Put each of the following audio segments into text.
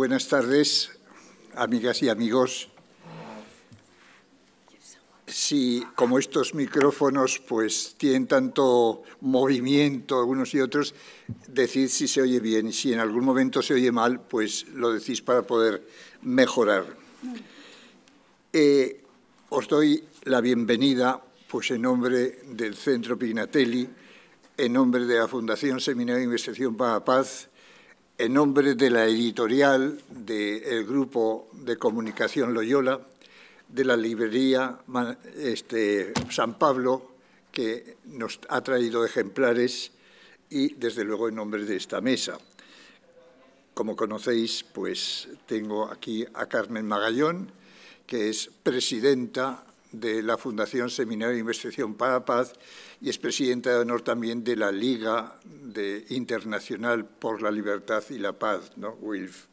Buenas tardes, amigas y amigos. Si, como estos micrófonos pues tienen tanto movimiento unos y otros, decid si se oye bien. si en algún momento se oye mal, pues lo decís para poder mejorar. Eh, os doy la bienvenida pues en nombre del Centro Pignatelli, en nombre de la Fundación Seminario de Investigación para la Paz, en nombre de la editorial del grupo de comunicación Loyola, de la librería este, San Pablo, que nos ha traído ejemplares, y desde luego en nombre de esta mesa. Como conocéis, pues tengo aquí a Carmen Magallón, que es presidenta de la Fundación Seminario de Investigación para la Paz y es presidenta de honor también de la Liga de Internacional por la Libertad y la Paz, ¿no? WILF.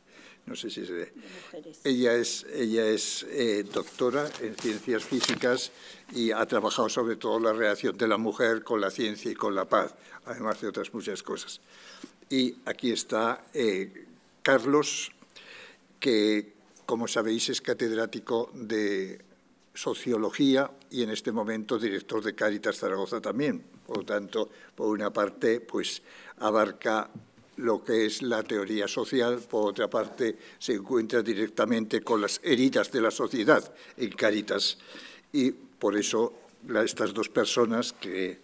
No sé si se Ella es, ella es eh, doctora en ciencias físicas y ha trabajado sobre todo la relación de la mujer con la ciencia y con la paz, además de otras muchas cosas. Y aquí está eh, Carlos, que, como sabéis, es catedrático de sociología y en este momento director de Cáritas Zaragoza también. Por lo tanto, por una parte, pues abarca lo que es la teoría social, por otra parte, se encuentra directamente con las heridas de la sociedad en Caritas. Y por eso estas dos personas que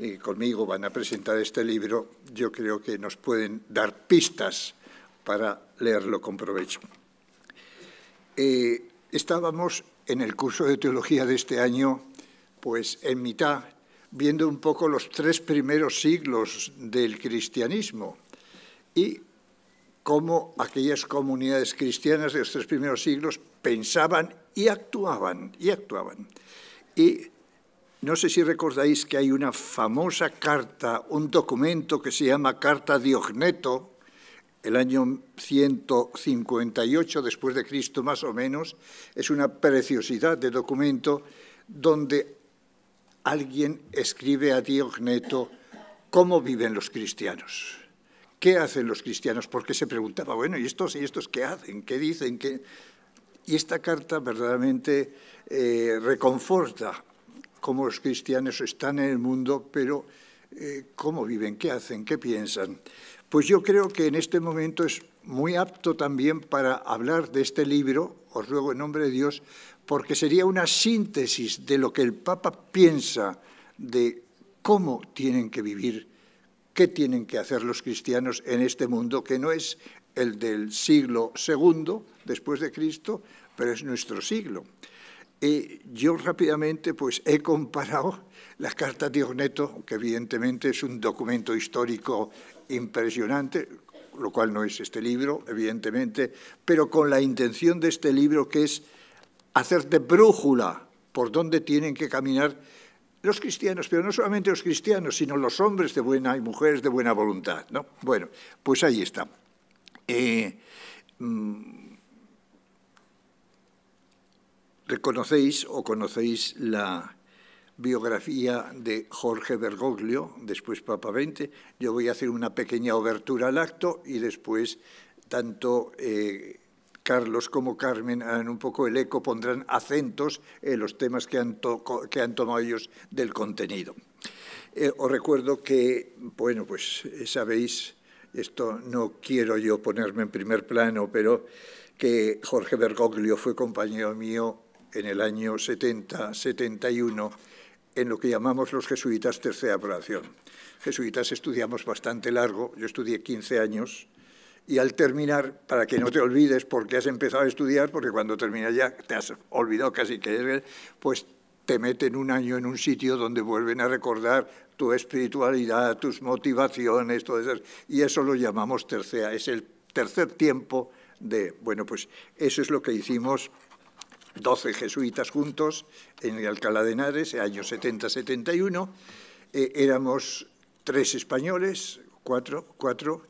eh, conmigo van a presentar este libro, yo creo que nos pueden dar pistas para leerlo con provecho. Eh, Estábamos en el curso de teología de este año, pues en mitad, viendo un poco los tres primeros siglos del cristianismo y cómo aquellas comunidades cristianas de los tres primeros siglos pensaban y actuaban, y actuaban. Y no sé si recordáis que hay una famosa carta, un documento que se llama Carta Diogneto, el año 158 después de Cristo más o menos, es una preciosidad de documento donde alguien escribe a Diogneto cómo viven los cristianos. ¿Qué hacen los cristianos? Porque se preguntaba, bueno, ¿y estos y estos qué hacen? ¿Qué dicen? Y esta carta verdaderamente eh, reconforta cómo los cristianos están en el mundo, pero eh, cómo viven, qué hacen, qué piensan. Pues yo creo que en este momento es muy apto también para hablar de este libro, os ruego en nombre de Dios, porque sería una síntesis de lo que el Papa piensa de cómo tienen que vivir, qué tienen que hacer los cristianos en este mundo, que no es el del siglo II después de Cristo, pero es nuestro siglo. Y yo rápidamente pues, he comparado la Carta de Orneto, que evidentemente es un documento histórico impresionante, lo cual no es este libro, evidentemente, pero con la intención de este libro que es hacer de brújula por dónde tienen que caminar los cristianos, pero no solamente los cristianos, sino los hombres de buena y mujeres de buena voluntad. ¿no? Bueno, pues ahí está. Eh, mm, reconocéis o conocéis la biografía de Jorge Bergoglio, después Papa 20. Yo voy a hacer una pequeña obertura al acto y después tanto eh, Carlos como Carmen harán un poco el eco, pondrán acentos en eh, los temas que han, que han tomado ellos del contenido. Eh, os recuerdo que, bueno, pues sabéis, esto no quiero yo ponerme en primer plano, pero que Jorge Bergoglio fue compañero mío en el año 70-71 en lo que llamamos los jesuitas tercera operación. Jesuitas estudiamos bastante largo, yo estudié 15 años, y al terminar, para que no te olvides porque has empezado a estudiar, porque cuando terminas ya te has olvidado casi que eres, pues te meten un año en un sitio donde vuelven a recordar tu espiritualidad, tus motivaciones, todo eso, y eso lo llamamos tercera, es el tercer tiempo de, bueno, pues eso es lo que hicimos 12 jesuitas juntos en el Alcalá de Henares, año 70-71. Eh, éramos tres españoles, cuatro, cuatro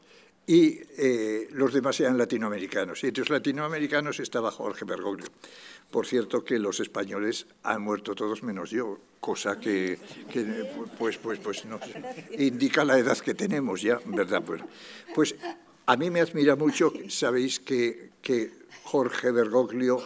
y eh, los demás eran latinoamericanos. Y entre los latinoamericanos estaba Jorge Bergoglio. Por cierto que los españoles han muerto todos menos yo, cosa que, pues, pues, pues no indica la edad que tenemos ya, ¿verdad? pues pues a mí me admira mucho, sabéis que, que Jorge Bergoglio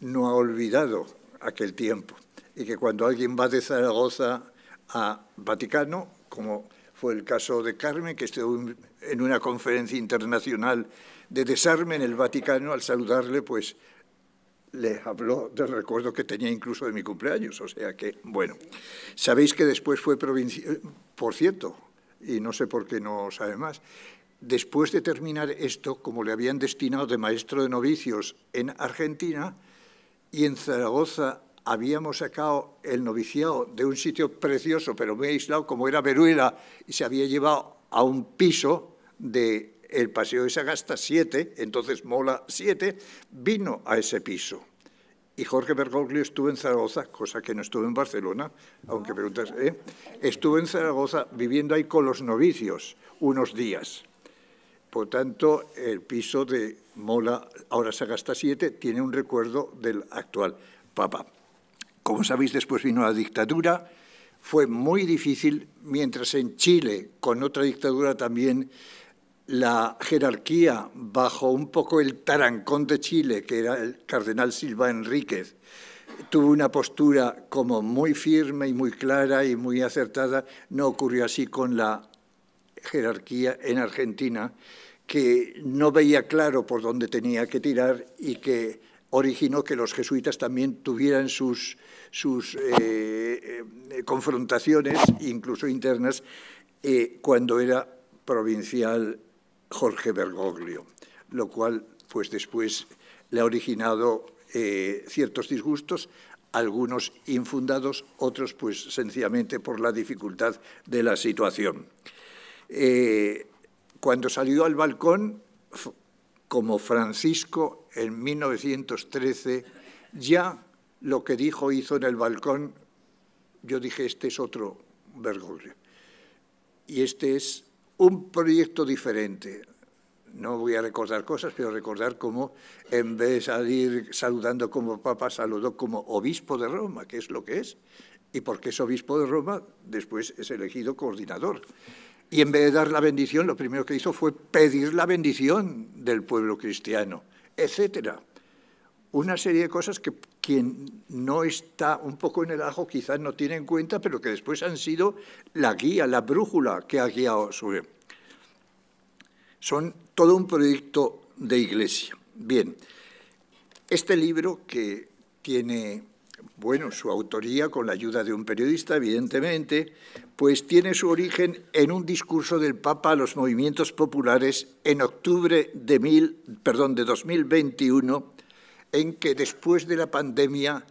no ha olvidado aquel tiempo y que cuando alguien va de Zaragoza a Vaticano, como fue el caso de Carmen, que estuvo en una conferencia internacional de desarme en el Vaticano, al saludarle, pues le habló del recuerdo que tenía incluso de mi cumpleaños. O sea que, bueno, sabéis que después fue provincial, por cierto, y no sé por qué no sabe más, después de terminar esto, como le habían destinado de maestro de novicios en Argentina, y en Zaragoza habíamos sacado el noviciado de un sitio precioso, pero muy aislado, como era Veruela, y se había llevado a un piso de el Paseo de Sagasta 7, entonces Mola 7, vino a ese piso. Y Jorge Bergoglio estuvo en Zaragoza, cosa que no estuvo en Barcelona, aunque ah, preguntas, ¿eh? estuvo en Zaragoza viviendo ahí con los novicios unos días. Por tanto, el piso de Mola, ahora se gasta siete, tiene un recuerdo del actual Papa. Como sabéis, después vino la dictadura. Fue muy difícil, mientras en Chile, con otra dictadura también, la jerarquía bajo un poco el tarancón de Chile, que era el cardenal Silva Enríquez, tuvo una postura como muy firme y muy clara y muy acertada. No ocurrió así con la jerarquía en Argentina que no veía claro por dónde tenía que tirar y que originó que los jesuitas también tuvieran sus, sus eh, eh, confrontaciones, incluso internas, eh, cuando era provincial Jorge Bergoglio, lo cual pues después le ha originado ciertos disgustos, algunos infundados, otros pues sencillamente por la dificultad de la situación. Eh, cuando salió al balcón como Francisco en 1913, ya lo que dijo hizo en el balcón, yo dije, este es otro Bergoglio. Y este es un proyecto diferente. No voy a recordar cosas, pero recordar cómo en vez de salir saludando como papa, saludó como obispo de Roma, que es lo que es. Y porque es obispo de Roma, después es elegido coordinador. Y en vez de dar la bendición, lo primero que hizo fue pedir la bendición del pueblo cristiano, etcétera. Una serie de cosas que quien no está un poco en el ajo quizás no tiene en cuenta, pero que después han sido la guía, la brújula que ha guiado su... Son todo un proyecto de iglesia. Bien, este libro que tiene, bueno, su autoría con la ayuda de un periodista, evidentemente, pues tiene su origen en un discurso del Papa a los movimientos populares en octubre de, 2021, en que después de la pandemia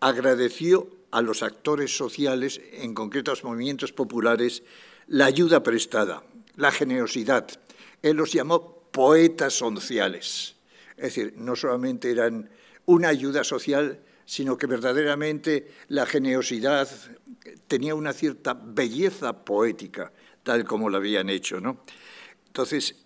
agradeció a los actores sociales, en concreto a los movimientos populares, la ayuda prestada, la generosidad. Él los llamó poetas sociales. Es decir, no solamente eran una ayuda social, sino que verdaderamente la generosidad, tenía una cierta belleza poética, tal como lo habían hecho. ¿no? Entonces,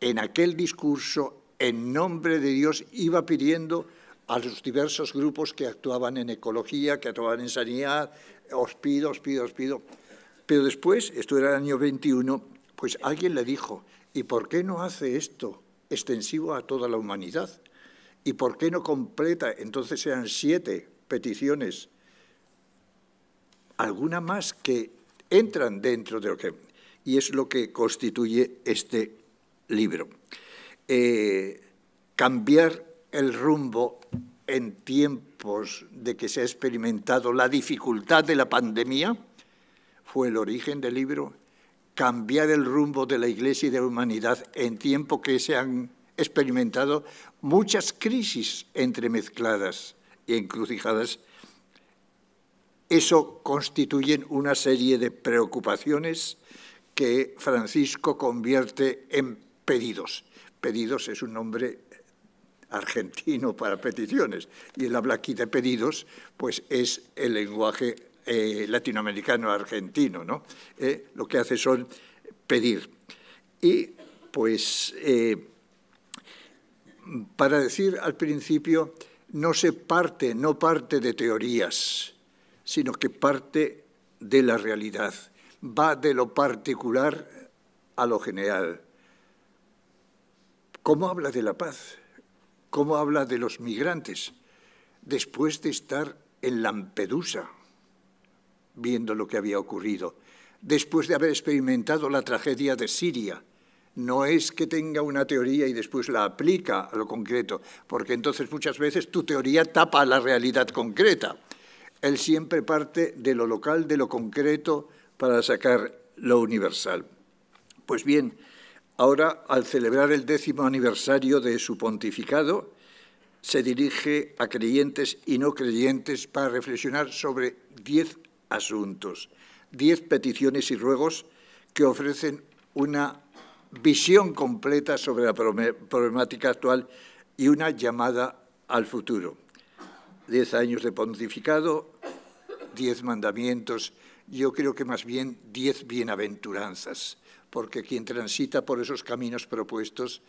en aquel discurso, en nombre de Dios, iba pidiendo a los diversos grupos que actuaban en ecología, que actuaban en sanidad, os pido, os pido, os pido. Pero después, esto era el año 21, pues alguien le dijo, ¿y por qué no hace esto extensivo a toda la humanidad? ¿Y por qué no completa? Entonces eran siete peticiones alguna más que entran dentro de lo que... Y es lo que constituye este libro. Eh, cambiar el rumbo en tiempos de que se ha experimentado la dificultad de la pandemia fue el origen del libro. Cambiar el rumbo de la Iglesia y de la humanidad en tiempos que se han experimentado muchas crisis entremezcladas y e encrucijadas eso constituyen una serie de preocupaciones que Francisco convierte en pedidos. Pedidos es un nombre argentino para peticiones y él habla aquí de pedidos, pues es el lenguaje eh, latinoamericano argentino, ¿no? Eh, lo que hace son pedir. Y pues eh, para decir al principio, no se parte, no parte de teorías, sino que parte de la realidad, va de lo particular a lo general. ¿Cómo habla de la paz? ¿Cómo habla de los migrantes? Después de estar en Lampedusa, viendo lo que había ocurrido, después de haber experimentado la tragedia de Siria, no es que tenga una teoría y después la aplica a lo concreto, porque entonces muchas veces tu teoría tapa la realidad concreta. Él siempre parte de lo local, de lo concreto, para sacar lo universal. Pues bien, ahora al celebrar el décimo aniversario de su pontificado, se dirige a creyentes y no creyentes para reflexionar sobre diez asuntos, diez peticiones y ruegos que ofrecen una visión completa sobre la problemática actual y una llamada al futuro. Diez años de pontificado, diez mandamientos, yo creo que más bien diez bienaventuranzas, porque quien transita por esos caminos propuestos,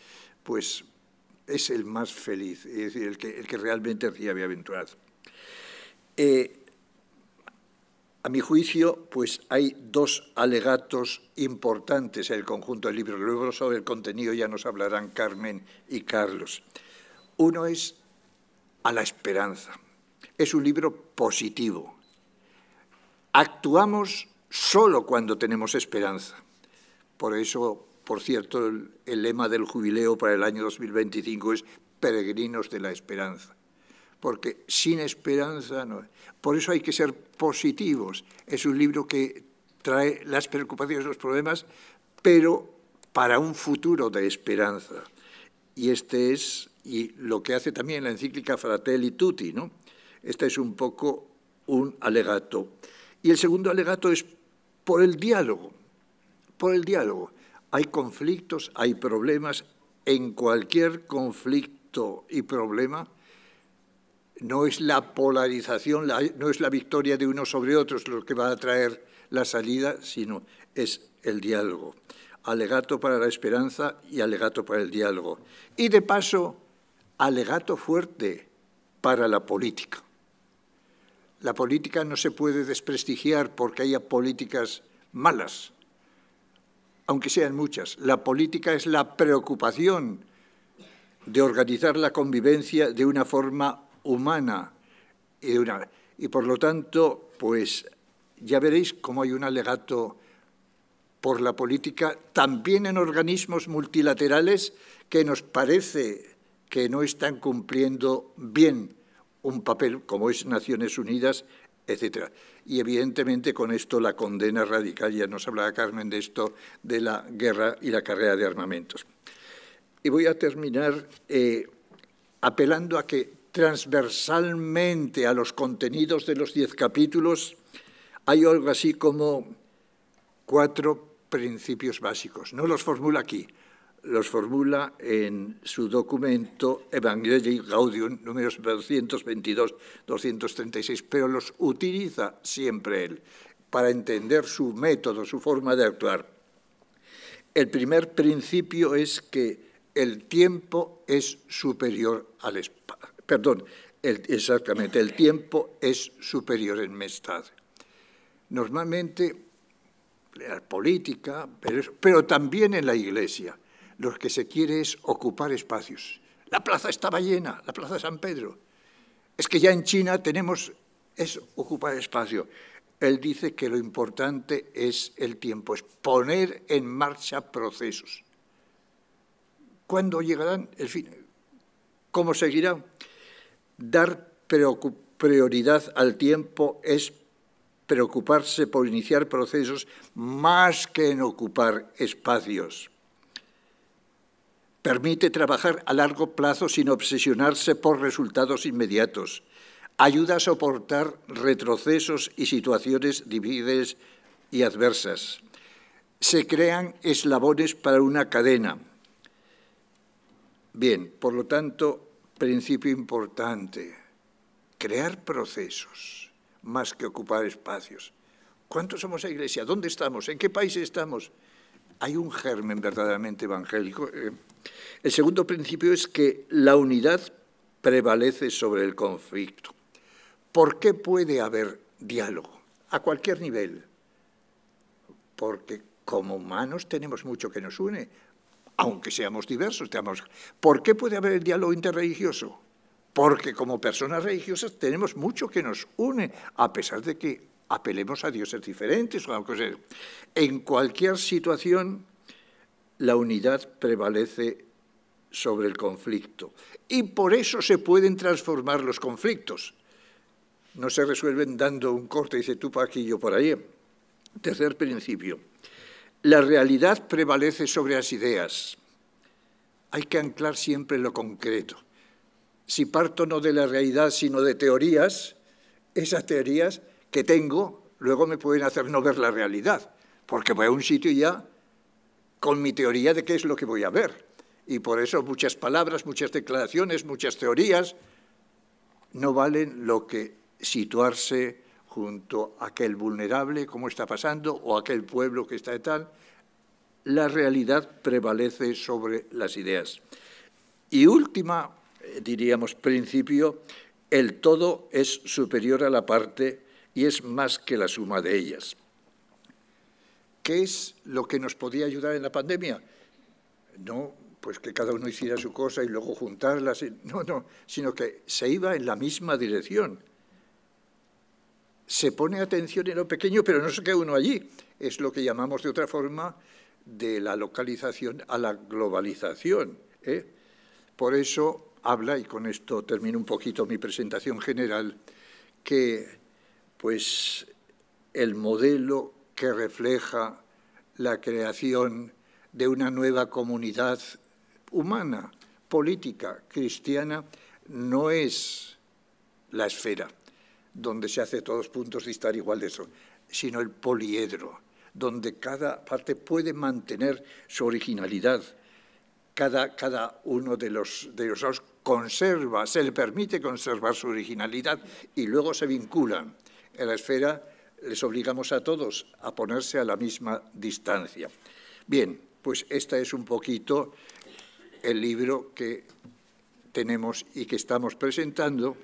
pues es el más feliz, es decir, el que, realmente se había aventurado. Eh, a mi juicio, pues hay dos alegatos importantes en el conjunto del libro. Luego sobre el contenido ya nos hablarán Carmen y Carlos. Uno es a la esperanza. Es un libro positivo. Actuamos solo cuando tenemos esperanza. Por eso, por cierto, el, lema del jubileo para el año 2025 es peregrinos de la esperanza. Porque sin esperanza no. Por eso hay que ser positivos. Es un libro que trae las preocupaciones, los problemas, pero para un futuro de esperanza. Y este es y lo que hace también la encíclica Fratelli Tutti, ¿no? Este es un poco un alegato. Y el segundo alegato es por el diálogo, por el diálogo. Hay conflictos, hay problemas. En cualquier conflicto y problema no es la polarización, no es la victoria de unos sobre otros lo que va a traer la salida, sino es el diálogo. Alegato para la esperanza y alegato para el diálogo. Y de paso, alegato fuerte para la política. La política no se puede desprestigiar porque haya políticas malas, aunque sean muchas. La política es la preocupación de organizar la convivencia de una forma humana y, por lo tanto, pues ya veréis cómo hay un alegato por la política también en organismos multilaterales que nos parece que no están cumpliendo bien un papel como es Naciones Unidas, etc. Y evidentemente con esto la condena radical, ya nos hablaba Carmen de esto, de la guerra y la carrera de armamentos. Y voy a terminar eh, apelando a que transversalmente a los contenidos de los diez capítulos hay algo así como cuatro principios básicos. No los formula aquí, los formula en su documento Evangelii Gaudium, números 222-236, pero los utiliza siempre él para entender su método, su forma de actuar. El primer principio es que el tiempo es superior al espacio. Perdón, exactamente, el tiempo es superior en mestad. Normalmente en la política, pero también en la iglesia, lo que se quiere es ocupar espacios. La plaza estaba llena, la plaza de San Pedro. Es que ya en China tenemos, es ocupar espacio. Él dice que lo importante es el tiempo, es poner en marcha procesos. ¿Cuándo llegarán? El fin. ¿Cómo seguirán? Dar prioridad al tiempo es preocuparse por iniciar procesos más que en ocupar espacios. Permite trabajar a largo plazo sin obsesionarse por resultados inmediatos. Ayuda a soportar retrocesos y situaciones divides y adversas. Se crean eslabones para una cadena. Bien, por lo tanto, principio importante, crear procesos más que ocupar espacios. ¿Cuántos somos la Iglesia? ¿Dónde estamos? ¿En qué país estamos? Hay un germen verdaderamente evangélico. Eh, el segundo principio es que la unidad prevalece sobre el conflicto. ¿Por qué puede haber diálogo? A cualquier nivel. Porque como humanos tenemos mucho que nos une, aunque seamos diversos. ¿Por qué puede haber el diálogo interreligioso? Porque como personas religiosas tenemos mucho que nos une, a pesar de que apelemos a dioses diferentes. O algo así. En cualquier situación la unidad prevalece sobre el conflicto. Y por eso se pueden transformar los conflictos. No se resuelven dando un corte, dice tú para aquí yo por ahí Tercer principio. La realidad prevalece sobre las ideas. Hay que anclar siempre lo concreto. Si parto no de la realidad, sino de teorías, esas teorías que tengo luego me pueden hacer no ver la realidad, porque voy a un sitio y ya con mi teoría de qué es lo que voy a ver. Y por eso muchas palabras, muchas declaraciones, muchas teorías no valen lo que situarse junto a aquel vulnerable, como está pasando, o aquel pueblo que está de tal. La realidad prevalece sobre las ideas. Y última, eh, diríamos, principio, el todo es superior a la parte y es más que la suma de ellas. ¿Qué es lo que nos podía ayudar en la pandemia? No, pues que cada uno hiciera su cosa y luego juntarlas. No, no, sino que se iba en la misma dirección. Se pone atención en lo pequeño, pero no se queda uno allí. Es lo que llamamos de otra forma de la localización a la globalización. ¿eh? Por eso habla, y con esto termino un poquito mi presentación general, que pues el modelo que refleja la creación de una nueva comunidad humana, política, cristiana, no es la esfera donde se hace todos puntos de estar igual de eso, sino el poliedro, donde cada parte puede mantener su originalidad. Cada, cada uno de los, de los conserva, se le permite conservar su originalidad y luego se vinculan en la esfera les obligamos a todos a ponerse a la misma distancia. Bien, pues este es un poquito el libro que tenemos y que estamos presentando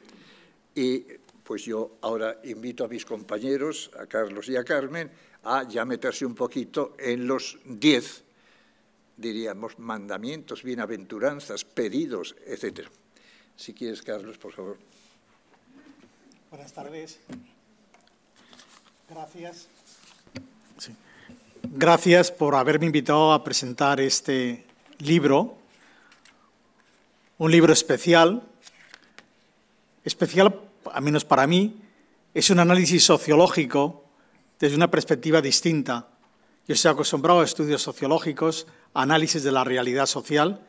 y pues yo ahora invito a mis compañeros, a Carlos y a Carmen, a ya meterse un poquito en los diez, diríamos, mandamientos, bienaventuranzas, pedidos, etcétera. Si quieres, Carlos, por favor. Buenas tardes. Gracias. por haberme invitado a presentar este libro, un libro especial, especial al menos para mí, es un análisis sociológico desde una perspectiva distinta. Yo estoy acostumbrado a estudios sociológicos, análisis de la realidad social,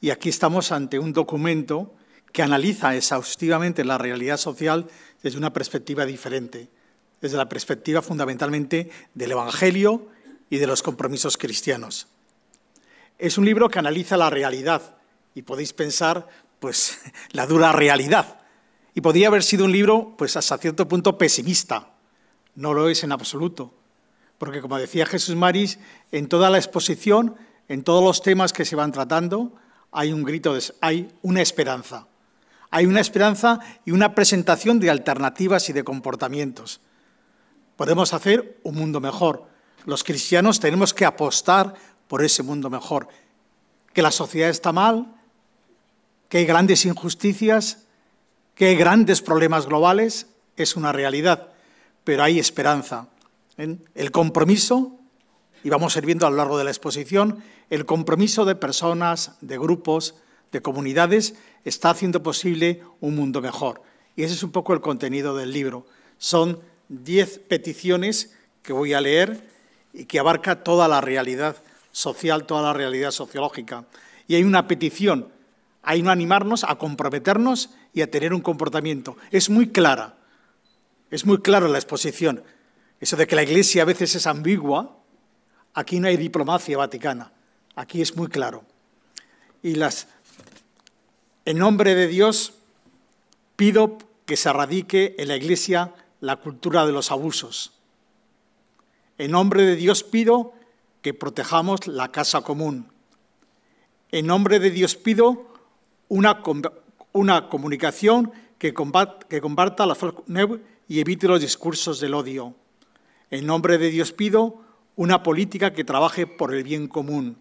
y aquí estamos ante un documento que analiza exhaustivamente la realidad social desde una perspectiva diferente desde la perspectiva fundamentalmente del Evangelio y de los compromisos cristianos. Es un libro que analiza la realidad y podéis pensar, pues, la dura realidad. Y podría haber sido un libro, pues, hasta cierto punto pesimista. No lo es en absoluto, porque como decía Jesús Maris, en toda la exposición, en todos los temas que se van tratando, hay un grito, de, hay una esperanza. Hay una esperanza y una presentación de alternativas y de comportamientos podemos hacer un mundo mejor. Los cristianos tenemos que apostar por ese mundo mejor. Que la sociedad está mal, que hay grandes injusticias, que hay grandes problemas globales, es una realidad, pero hay esperanza. El compromiso, y vamos a ir viendo a lo largo de la exposición, el compromiso de personas, de grupos, de comunidades, está haciendo posible un mundo mejor. Y ese es un poco el contenido del libro. Son diez peticiones que voy a leer y que abarca toda la realidad social, toda la realidad sociológica. Y hay una petición hay no animarnos, a comprometernos y a tener un comportamiento. Es muy clara, es muy clara la exposición. Eso de que la Iglesia a veces es ambigua, aquí no hay diplomacia vaticana, aquí es muy claro. Y las, en nombre de Dios, pido que se radique en la Iglesia la cultura de los abusos. En nombre de Dios pido que protejamos la casa común. En nombre de Dios pido una, una comunicación que, combat, que comparta la y evite los discursos del odio. En nombre de Dios pido una política que trabaje por el bien común.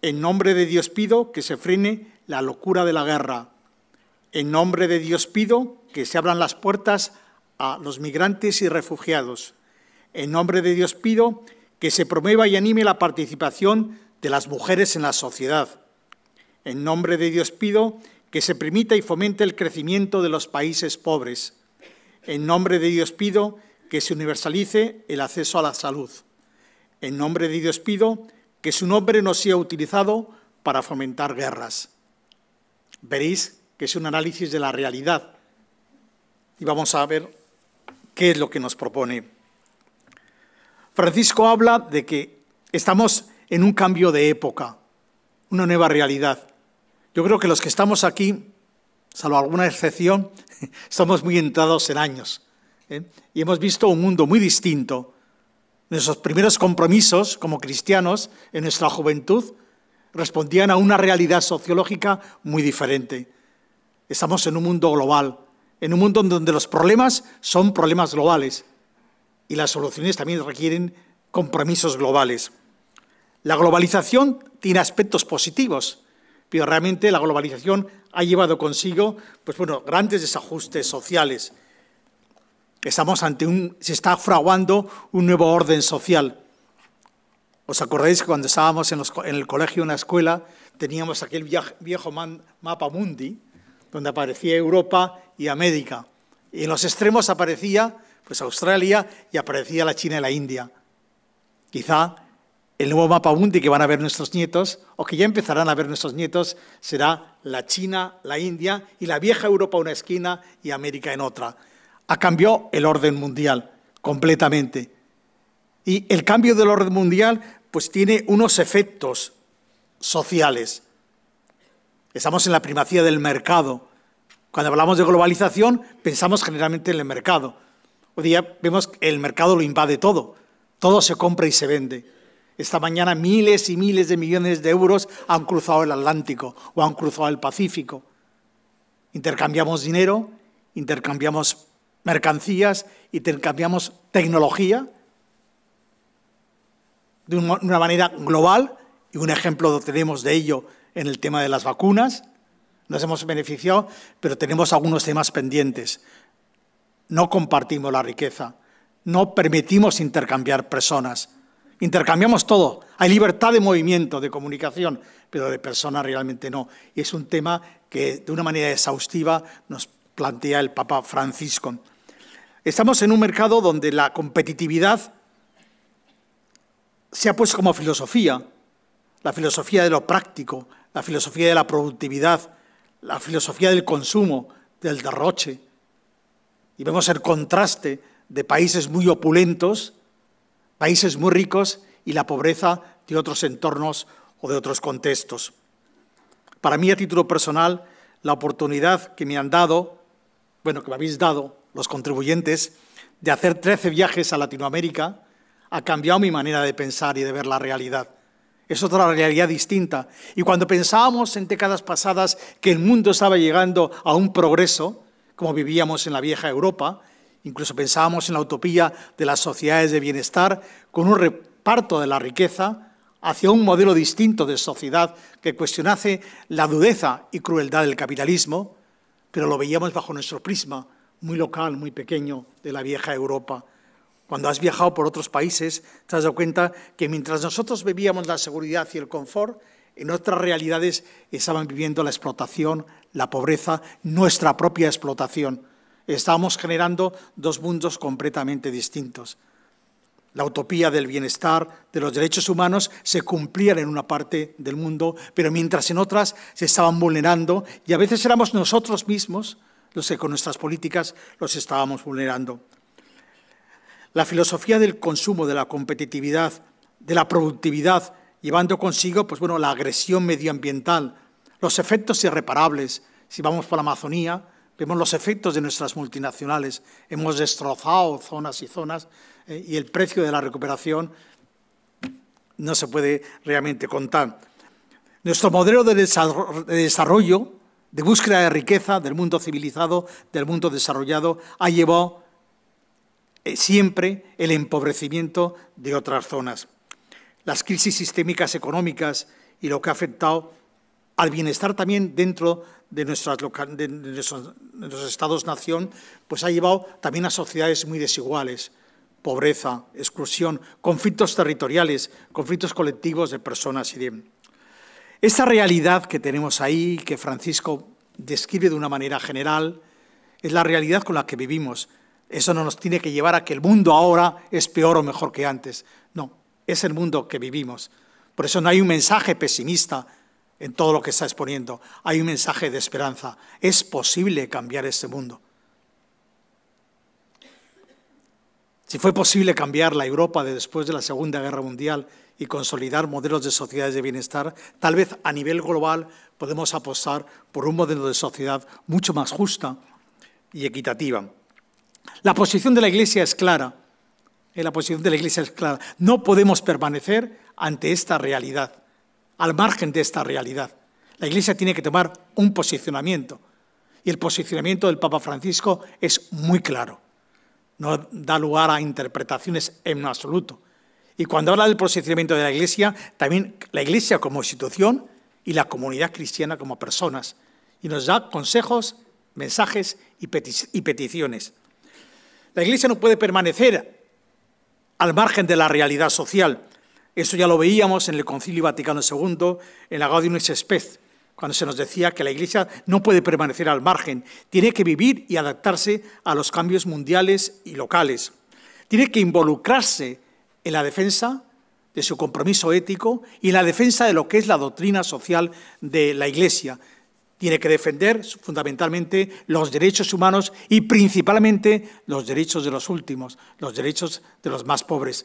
En nombre de Dios pido que se frene la locura de la guerra. En nombre de Dios pido que se abran las puertas a los migrantes y refugiados. En nombre de Dios pido que se promueva y anime la participación de las mujeres en la sociedad. En nombre de Dios pido que se permita y fomente el crecimiento de los países pobres. En nombre de Dios pido que se universalice el acceso a la salud. En nombre de Dios pido que su nombre no sea utilizado para fomentar guerras. Veréis que es un análisis de la realidad. Y vamos a ver ¿Qué es lo que nos propone? Francisco habla de que estamos en un cambio de época, una nueva realidad. Yo creo que los que estamos aquí, salvo alguna excepción, estamos muy entrados en años ¿eh? y hemos visto un mundo muy distinto. Nuestros primeros compromisos como cristianos en nuestra juventud respondían a una realidad sociológica muy diferente. Estamos en un mundo global, en un mundo donde los problemas son problemas globales y las soluciones también requieren compromisos globales. La globalización tiene aspectos positivos, pero realmente la globalización ha llevado consigo pues bueno, grandes desajustes sociales. Estamos ante un, se está fraguando un nuevo orden social. ¿Os acordáis que cuando estábamos en, en el colegio, en la escuela, teníamos aquel viejo mapa mundi, donde aparecía Europa y América. Y en los extremos aparecía pues Australia y aparecía la China y la India. Quizá el nuevo mapa mundi que van a ver nuestros nietos, o que ya empezarán a ver nuestros nietos, será la China, la India y la vieja Europa en una esquina y América en otra. Ha cambiado el orden mundial completamente. Y el cambio del orden mundial pues tiene unos efectos sociales. Estamos en la primacía del mercado. Cuando hablamos de globalización, pensamos generalmente en el mercado. Hoy día vemos que el mercado lo invade todo. Todo se compra y se vende. Esta mañana miles y miles de millones de euros han cruzado el Atlántico o han cruzado el Pacífico. Intercambiamos dinero, intercambiamos mercancías, intercambiamos tecnología de una manera global y un ejemplo tenemos de ello en el tema de las vacunas, nos hemos beneficiado, pero tenemos algunos temas pendientes. No compartimos la riqueza, no permitimos intercambiar personas. Intercambiamos todo. Hay libertad de movimiento, de comunicación, pero de personas realmente no. Y es un tema que de una manera exhaustiva nos plantea el Papa Francisco. Estamos en un mercado donde la competitividad se ha puesto como filosofía, la filosofía de lo práctico, la filosofía de la productividad, la filosofía del consumo, del derroche. Y vemos el contraste de países muy opulentos, países muy ricos y la pobreza de otros entornos o de otros contextos. Para mí, a título personal, la oportunidad que me han dado, bueno, que me habéis dado los contribuyentes, de hacer 13 viajes a Latinoamérica, ha cambiado mi manera de pensar y de ver la realidad es otra realidad distinta. Y cuando pensábamos en décadas pasadas que el mundo estaba llegando a un progreso, como vivíamos en la vieja Europa, incluso pensábamos en la utopía de las sociedades de bienestar, con un reparto de la riqueza hacia un modelo distinto de sociedad que cuestionase la dureza y crueldad del capitalismo, pero lo veíamos bajo nuestro prisma, muy local, muy pequeño, de la vieja Europa. Cuando has viajado por otros países, te has dado cuenta que mientras nosotros vivíamos la seguridad y el confort, en otras realidades estaban viviendo la explotación, la pobreza, nuestra propia explotación. Estábamos generando dos mundos completamente distintos. La utopía del bienestar, de los derechos humanos, se cumplían en una parte del mundo, pero mientras en otras se estaban vulnerando y a veces éramos nosotros mismos los que con nuestras políticas los estábamos vulnerando. La filosofía del consumo, de la competitividad, de la productividad, llevando consigo pues, bueno, la agresión medioambiental, los efectos irreparables. Si vamos por la Amazonía, vemos los efectos de nuestras multinacionales. Hemos destrozado zonas y zonas eh, y el precio de la recuperación no se puede realmente contar. Nuestro modelo de desarrollo, de búsqueda de riqueza del mundo civilizado, del mundo desarrollado, ha llevado eh, siempre el empobrecimiento de otras zonas. Las crisis sistémicas económicas y lo que ha afectado al bienestar también dentro de, nuestras nuestros, estados-nación, pues ha llevado también a sociedades muy desiguales, pobreza, exclusión, conflictos territoriales, conflictos colectivos de personas y de... Esta realidad que tenemos ahí, que Francisco describe de una manera general, es la realidad con la que vivimos, eso no nos tiene que llevar a que el mundo ahora es peor o mejor que antes. No, es el mundo que vivimos. Por eso no hay un mensaje pesimista en todo lo que está exponiendo. Hay un mensaje de esperanza. Es posible cambiar ese mundo. Si fue posible cambiar la Europa de después de la Segunda Guerra Mundial y consolidar modelos de sociedades de bienestar, tal vez a nivel global podemos apostar por un modelo de sociedad mucho más justa y equitativa. La posición de la Iglesia es clara. Eh, la posición de la Iglesia es clara. No podemos permanecer ante esta realidad, al margen de esta realidad. La Iglesia tiene que tomar un posicionamiento. Y el posicionamiento del Papa Francisco es muy claro. No da lugar a interpretaciones en absoluto. Y cuando habla del posicionamiento de la Iglesia, también la Iglesia como institución y la comunidad cristiana como personas. Y nos da consejos, mensajes y peticiones. La Iglesia no puede permanecer al margen de la realidad social. Eso ya lo veíamos en el Concilio Vaticano II, en la Gaudium et Spes, cuando se nos decía que la Iglesia no puede permanecer al margen, tiene que vivir y adaptarse a los cambios mundiales y locales. Tiene que involucrarse en la defensa de su compromiso ético y en la defensa de lo que es la doctrina social de la Iglesia, tiene que defender fundamentalmente los derechos humanos y principalmente los derechos de los últimos, los derechos de los más pobres,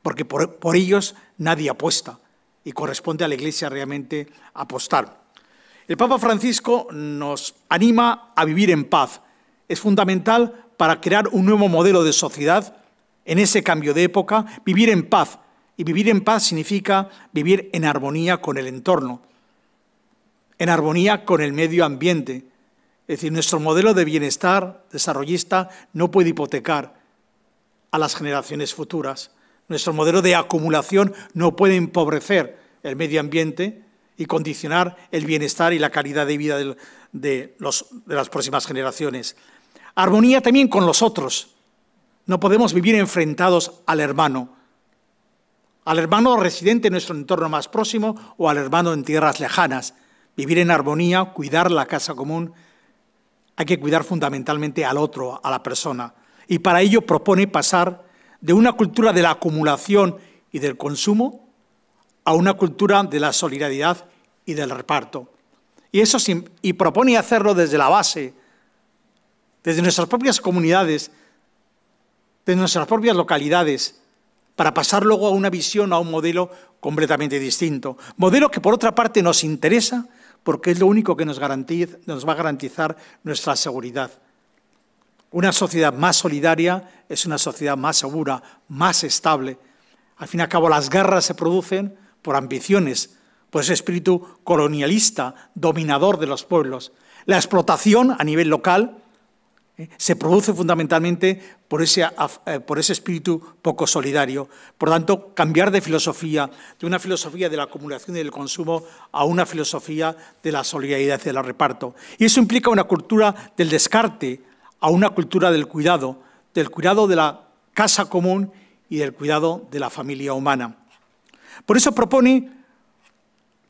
porque por, ellos nadie apuesta y corresponde a la Iglesia realmente apostar. El Papa Francisco nos anima a vivir en paz. Es fundamental para crear un nuevo modelo de sociedad en ese cambio de época, vivir en paz. Y vivir en paz significa vivir en armonía con el entorno en armonía con el medio ambiente. Es decir, nuestro modelo de bienestar desarrollista no puede hipotecar a las generaciones futuras. Nuestro modelo de acumulación no puede empobrecer el medio ambiente y condicionar el bienestar y la calidad de vida de, de las próximas generaciones. Armonía también con los otros. No podemos vivir enfrentados al hermano, al hermano residente en nuestro entorno más próximo o al hermano en tierras lejanas vivir en armonía, cuidar la casa común, hay que cuidar fundamentalmente al otro, a la persona. Y para ello propone pasar de una cultura de la acumulación y del consumo a una cultura de la solidaridad y del reparto. Y, eso, y propone hacerlo desde la base, desde nuestras propias comunidades, desde nuestras propias localidades, para pasar luego a una visión, a un modelo completamente distinto. Modelo que por otra parte nos interesa porque es lo único que nos, va a garantizar nuestra seguridad. Una sociedad más solidaria es una sociedad más segura, más estable. Al fin y al cabo, las guerras se producen por ambiciones, por ese espíritu colonialista, dominador de los pueblos. La explotación a nivel local se produce fundamentalmente eh, por ese, espíritu poco solidario. Por tanto, cambiar de filosofía, de una filosofía de la acumulación y del consumo a una filosofía de la solidaridad y del reparto. Y eso implica una cultura del descarte a una cultura del cuidado, del cuidado de la casa común y del cuidado de la familia humana. Por eso propone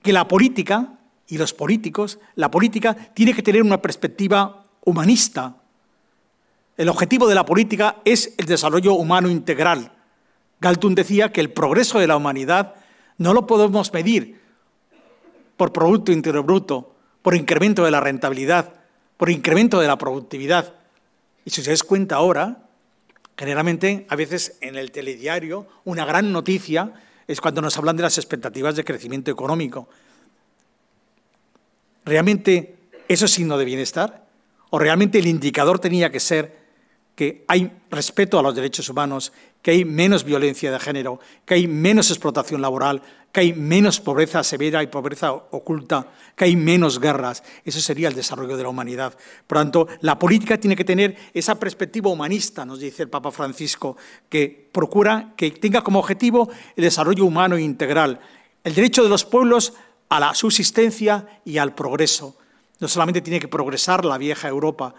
que la política y los políticos, la política tiene que tener una perspectiva humanista, el objetivo de la política es el desarrollo humano integral. Galtung decía que el progreso de la humanidad no lo podemos medir por Producto Interior Bruto, por incremento de la rentabilidad, por incremento de la productividad. Y si se dais cuenta ahora, generalmente a veces en el telediario una gran noticia es cuando nos hablan de las expectativas de crecimiento económico. ¿Realmente eso es signo de bienestar? ¿O realmente el indicador tenía que ser que hay respeto a los derechos humanos, que hay menos violencia de género, que hay menos explotación laboral, que hay menos pobreza severa y pobreza oculta, que hay menos guerras. Eso sería el desarrollo de la humanidad. Por tanto, la política tiene que tener esa perspectiva humanista, nos dice el Papa Francisco, que procura que tenga como objetivo el desarrollo humano integral, el derecho de los pueblos a la subsistencia y al progreso. No solamente tiene que progresar la vieja Europa,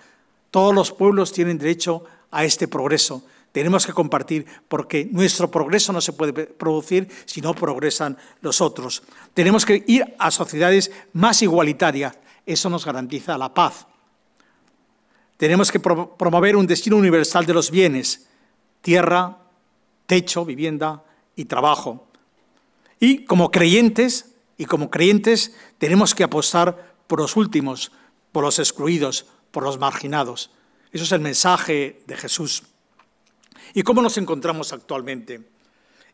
todos los pueblos tienen derecho a este progreso. Tenemos que compartir porque nuestro progreso no se puede producir si no progresan los otros. Tenemos que ir a sociedades más igualitarias. Eso nos garantiza la paz. Tenemos que promover un destino universal de los bienes, tierra, techo, vivienda y trabajo. Y como creyentes, y como creyentes tenemos que apostar por los últimos, por los excluidos, por los marginados. Eso es el mensaje de Jesús. ¿Y cómo nos encontramos actualmente?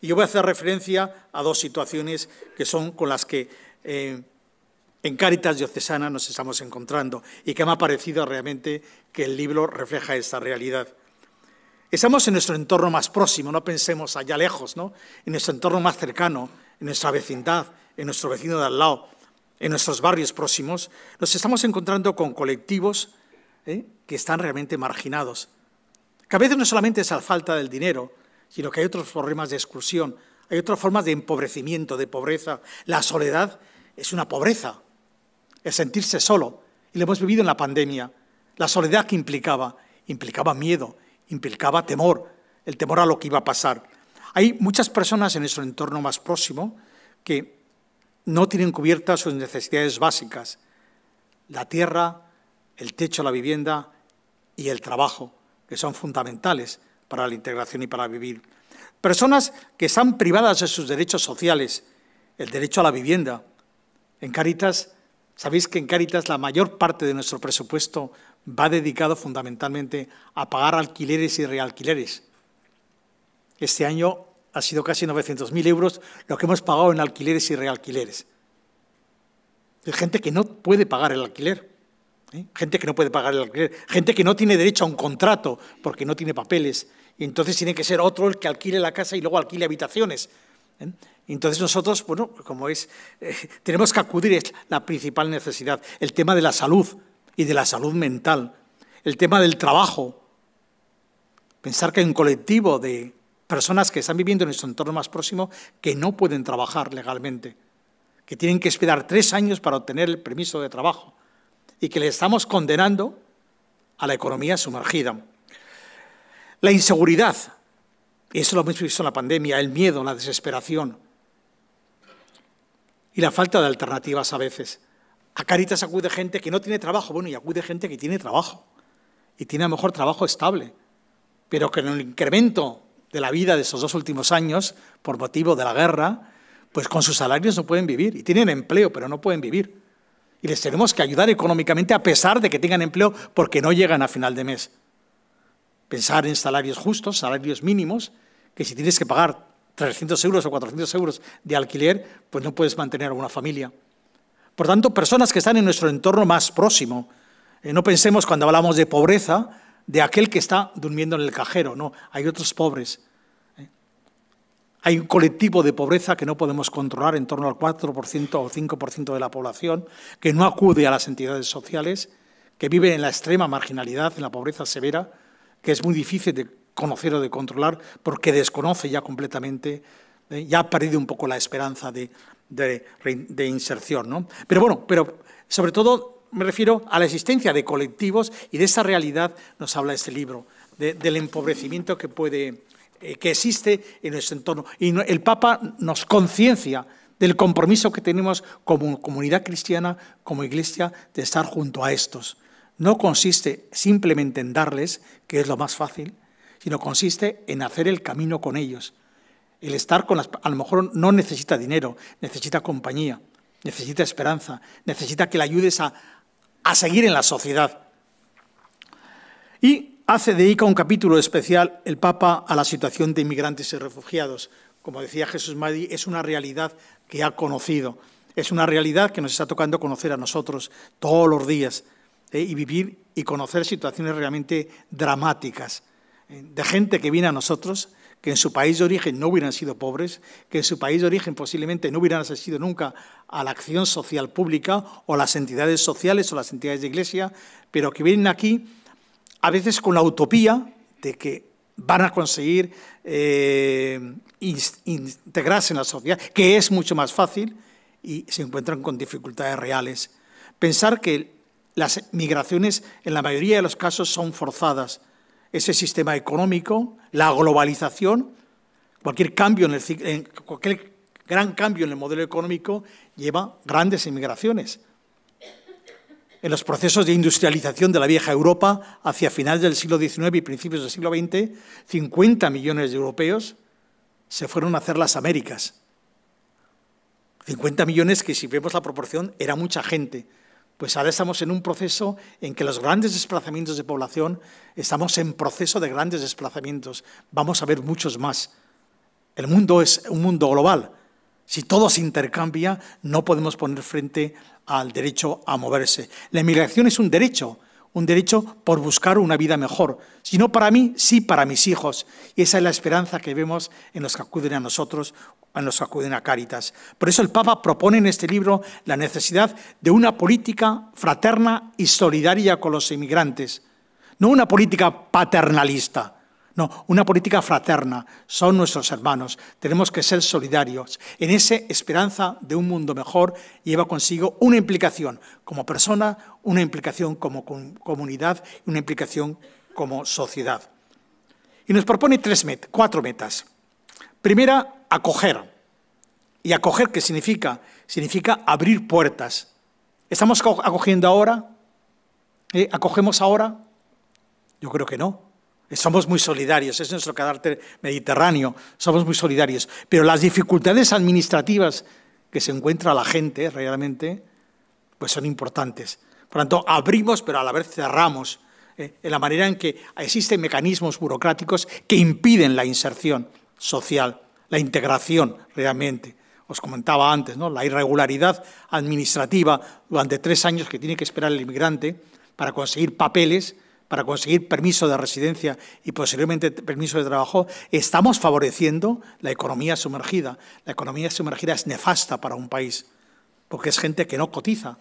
Y yo voy a hacer referencia a dos situaciones que son con las que eh, en Cáritas Diocesana nos estamos encontrando y que me ha parecido realmente que el libro refleja esta realidad. Estamos en nuestro entorno más próximo, no pensemos allá lejos, ¿no? En nuestro entorno más cercano, en nuestra vecindad, en nuestro vecino de al lado, en nuestros barrios próximos, nos estamos encontrando con colectivos ¿eh? que están realmente marginados. Que a veces no solamente es la falta del dinero, sino que hay otros problemas de exclusión, hay otras formas de empobrecimiento, de pobreza. La soledad es una pobreza, es sentirse solo. Y lo hemos vivido en la pandemia. La soledad que implicaba, implicaba miedo, implicaba temor, el temor a lo que iba a pasar. Hay muchas personas en nuestro entorno más próximo que no tienen cubiertas sus necesidades básicas. La tierra, el techo, la vivienda y el trabajo, que son fundamentales para la integración y para vivir. Personas que están privadas de sus derechos sociales, el derecho a la vivienda. En Caritas, sabéis que en Caritas la mayor parte de nuestro presupuesto va dedicado fundamentalmente a pagar alquileres y realquileres. Este año ha sido casi 900.000 euros lo que hemos pagado en alquileres y realquileres. Hay gente que no puede pagar el alquiler. ¿Eh? gente que no puede pagar el alquiler, gente que no tiene derecho a un contrato porque no tiene papeles, y entonces tiene que ser otro el que alquile la casa y luego alquile habitaciones. ¿eh? Entonces nosotros, bueno, como es, eh, tenemos que acudir, es la principal necesidad, el tema de la salud y de la salud mental, el tema del trabajo, pensar que hay un colectivo de personas que están viviendo en nuestro entorno más próximo que no pueden trabajar legalmente, que tienen que esperar tres años para obtener el permiso de trabajo y que le estamos condenando a la economía sumergida. La inseguridad, y eso lo hemos visto en la pandemia, el miedo, la desesperación y la falta de alternativas a veces. A Caritas acude gente que no tiene trabajo, bueno, y acude gente que tiene trabajo y tiene a lo mejor trabajo estable, pero que en el incremento de la vida de esos dos últimos años, por motivo de la guerra, pues con sus salarios no pueden vivir y tienen empleo, pero no pueden vivir y les tenemos que ayudar económicamente a pesar de que tengan empleo porque no llegan a final de mes. Pensar en salarios justos, salarios mínimos, que si tienes que pagar 300 euros o 400 euros de alquiler, pues no puedes mantener a una familia. Por tanto, personas que están en nuestro entorno más próximo. Eh, no pensemos cuando hablamos de pobreza de aquel que está durmiendo en el cajero, no, hay otros pobres hay un colectivo de pobreza que no podemos controlar, en torno al 4% o 5% de la población, que no acude a las entidades sociales, que vive en la extrema marginalidad, en la pobreza severa, que es muy difícil de conocer o de controlar porque desconoce ya completamente, eh, ya ha perdido un poco la esperanza de, inserción. ¿no? Pero bueno, pero sobre todo me refiero a la existencia de colectivos y de esa realidad nos habla este libro, del empobrecimiento que puede eh, que existe en nuestro entorno. Y el Papa nos conciencia del compromiso que tenemos como comunidad cristiana, como iglesia, de estar junto a estos. No consiste simplemente en darles, que es lo más fácil, sino consiste en hacer el camino con ellos. El estar con las... A lo mejor no necesita dinero, necesita compañía, necesita esperanza, necesita que le ayudes a, a seguir en la sociedad, Hace, dedica un capítulo especial el Papa a la situación de inmigrantes y refugiados. Como decía Jesús Madi, es una realidad que ha conocido, es una realidad que nos está tocando conocer a nosotros todos los días eh, y vivir y conocer situaciones realmente dramáticas eh, de gente que viene a nosotros que en su país de origen no hubieran sido pobres, que en su país de origen posiblemente no hubieran asistido nunca a la acción social pública o las entidades sociales o las entidades de iglesia, pero que vienen aquí a veces con la utopía de que van a conseguir eh, integrarse en la sociedad, que es mucho más fácil, y se encuentran con dificultades reales. Pensar que las migraciones en la mayoría de los casos son forzadas. Ese sistema económico, la globalización, cualquier cambio cualquier gran cambio en el modelo económico lleva grandes inmigraciones en los procesos de industrialización de la vieja Europa hacia finales del siglo XIX y principios del siglo XX, 50 millones de europeos se fueron a hacer las Américas. 50 millones que si vemos la proporción era mucha gente. Pues ahora estamos en un proceso en que los grandes desplazamientos de población, estamos en proceso de grandes desplazamientos. Vamos a ver muchos más. El mundo es un mundo global si todo se intercambia, no podemos poner frente al derecho a moverse. La inmigración es un derecho, un derecho por buscar una vida mejor, si no para mí, sí para mis hijos. Y esa es la esperanza que vemos en los que acuden a nosotros, en los que acuden a Cáritas. Por eso el Papa propone en este libro la necesidad de una política fraterna y solidaria con los inmigrantes, no una política paternalista no, una política fraterna. Son nuestros hermanos. Tenemos que ser solidarios. En esa esperanza de un mundo mejor lleva consigo una implicación como persona, una implicación como comunidad y una implicación como sociedad. Y nos propone tres cuatro metas. Primera, acoger. ¿Y acoger qué significa? Significa abrir puertas. ¿Estamos acogiendo ahora? ¿Eh? ¿Acogemos ahora? Yo creo que no. Eh, somos muy solidarios, es nuestro carácter mediterráneo, somos muy solidarios. Pero las dificultades administrativas que se encuentra la gente realmente, pues son importantes. Por lo tanto, abrimos, pero a la vez cerramos, eh, en la manera en que existen mecanismos burocráticos que impiden la inserción social, la integración realmente. Os comentaba antes, ¿no? la irregularidad administrativa durante tres años que tiene que esperar el inmigrante para conseguir papeles para conseguir permiso de residencia y posteriormente permiso de trabajo, estamos favoreciendo la economía sumergida. La economía sumergida es nefasta para un país, porque es gente que no cotiza,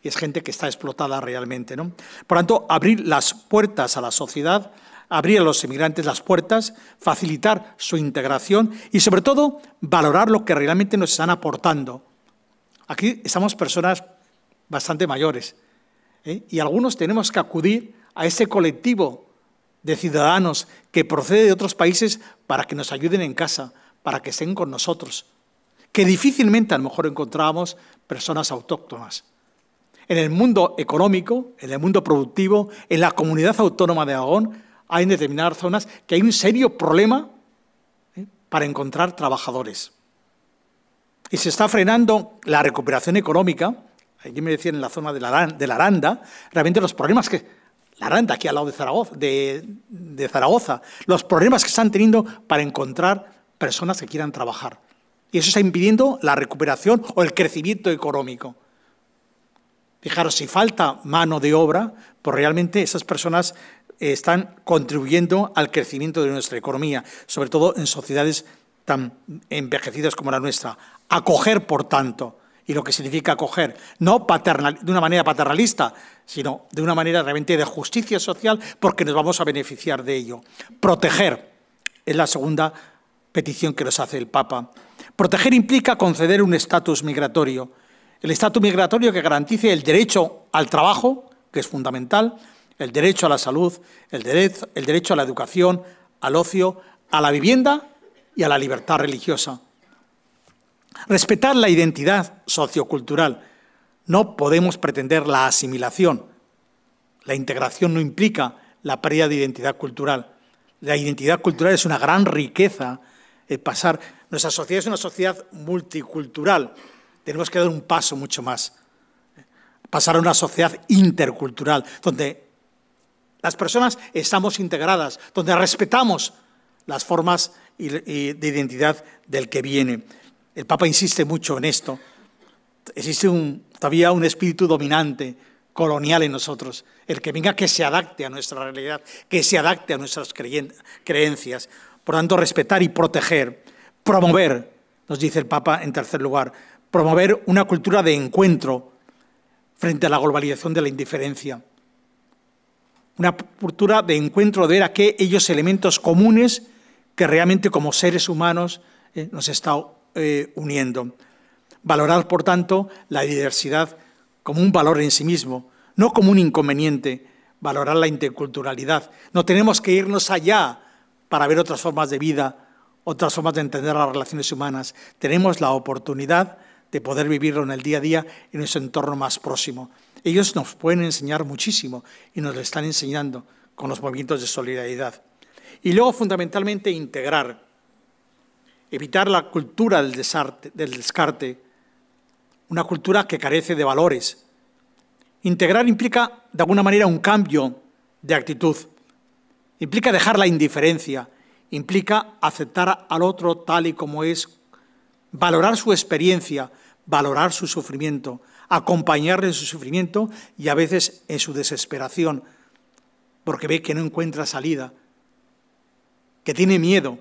y es gente que está explotada realmente. ¿no? Por tanto, abrir las puertas a la sociedad, abrir a los inmigrantes las puertas, facilitar su integración y, sobre todo, valorar lo que realmente nos están aportando. Aquí estamos personas bastante mayores ¿eh? y algunos tenemos que acudir a ese colectivo de ciudadanos que procede de otros países para que nos ayuden en casa, para que estén con nosotros, que difícilmente a lo mejor encontramos personas autóctonas. En el mundo económico, en el mundo productivo, en la comunidad autónoma de Aragón, hay en determinadas zonas que hay un serio problema ¿eh? para encontrar trabajadores. Y se está frenando la recuperación económica, aquí me decían en la zona de de la Aranda, realmente los problemas que, la renta aquí al lado de de Zaragoza, los problemas que están teniendo para encontrar personas que quieran trabajar. Y eso está impidiendo la recuperación o el crecimiento económico. Fijaros, si falta mano de obra, pues realmente esas personas eh, están contribuyendo al crecimiento de nuestra economía, sobre todo en sociedades tan envejecidas como la nuestra. Acoger, por tanto, y lo que significa acoger, no de una manera paternalista, sino de una manera realmente de justicia social, porque nos vamos a beneficiar de ello. Proteger es la segunda petición que nos hace el Papa. Proteger implica conceder un estatus migratorio, el estatus migratorio que garantice el derecho al trabajo, que es fundamental, el derecho a la salud, el derecho a la educación, al ocio, a la vivienda y a la libertad religiosa. Respetar la identidad sociocultural. No podemos pretender la asimilación. La integración no implica la pérdida de identidad cultural. La identidad cultural es una gran riqueza. El eh, pasar. Nuestra sociedad es una sociedad multicultural. Tenemos que dar un paso mucho más. Eh, pasar a una sociedad intercultural, donde las personas estamos integradas, donde respetamos las formas de identidad del que viene el Papa insiste mucho en esto, existe todavía un espíritu dominante, colonial en nosotros, el que venga que se adapte a nuestra realidad, que se adapte a nuestras creencias. Por tanto, respetar y proteger, promover, nos dice el Papa en tercer lugar, promover una cultura de encuentro frente a la globalización de la indiferencia. Una cultura de encuentro de ver aquellos elementos comunes que realmente como seres humanos eh, nos está eh, uniendo. Valorar, por tanto, la diversidad como un valor en sí mismo, no como un inconveniente, valorar la interculturalidad. No tenemos que irnos allá para ver otras formas de vida, otras formas de entender las relaciones humanas. Tenemos la oportunidad de poder vivirlo en el día a día en nuestro entorno más próximo. Ellos nos pueden enseñar muchísimo y nos lo están enseñando con los movimientos de solidaridad. Y luego, fundamentalmente, integrar evitar la cultura del, descarte, una cultura que carece de valores. Integrar implica, de alguna manera, un cambio de actitud, implica dejar la indiferencia, implica aceptar al otro tal y como es, valorar su experiencia, valorar su sufrimiento, acompañarle en su sufrimiento y a veces en su desesperación, porque ve que no encuentra salida, que tiene miedo,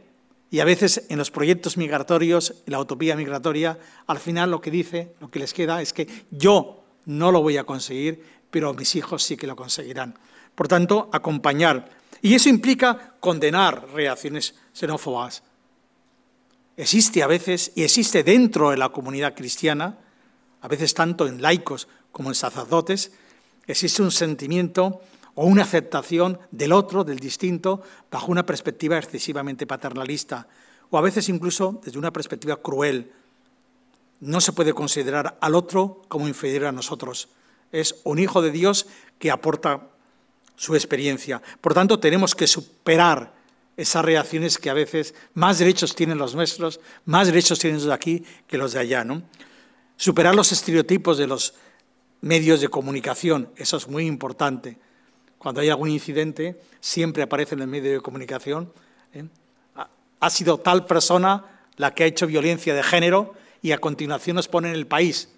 y a veces en los proyectos migratorios, en la utopía migratoria, al final lo que dice, lo que les queda es que yo no lo voy a conseguir, pero mis hijos sí que lo conseguirán. Por tanto, acompañar. Y eso implica condenar reacciones xenófobas. Existe a veces, y existe dentro de la comunidad cristiana, a veces tanto en laicos como en sacerdotes, existe un sentimiento o una aceptación del otro, del distinto, bajo una perspectiva excesivamente paternalista, o a veces incluso desde una perspectiva cruel. No se puede considerar al otro como inferior a nosotros. Es un hijo de Dios que aporta su experiencia. Por tanto, tenemos que superar esas reacciones que a veces más derechos tienen los nuestros, más derechos tienen los de aquí que los de allá. ¿no? Superar los estereotipos de los medios de comunicación, eso es muy importante cuando hay algún incidente, siempre aparece en el medio de comunicación. ¿eh? Ha sido tal persona la que ha hecho violencia de género y a continuación nos pone el país.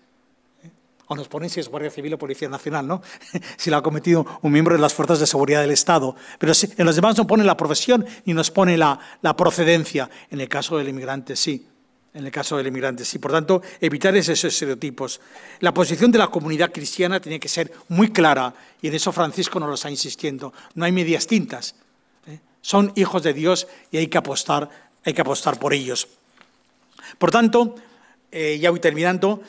¿eh? O nos ponen si es Guardia Civil o Policía Nacional, ¿no? si lo ha cometido un miembro de las fuerzas de seguridad del Estado. Pero en los demás no pone la profesión ni nos pone la procedencia. En el caso del inmigrante sí en el caso los inmigrantes, Y por tanto, evitar esos estereotipos. La posición de la comunidad cristiana tiene que ser muy clara y en eso Francisco nos lo está insistiendo. No hay medias tintas. ¿eh? Son hijos de Dios y hay que apostar, hay que apostar por ellos. Por tanto, eh, ya voy terminando,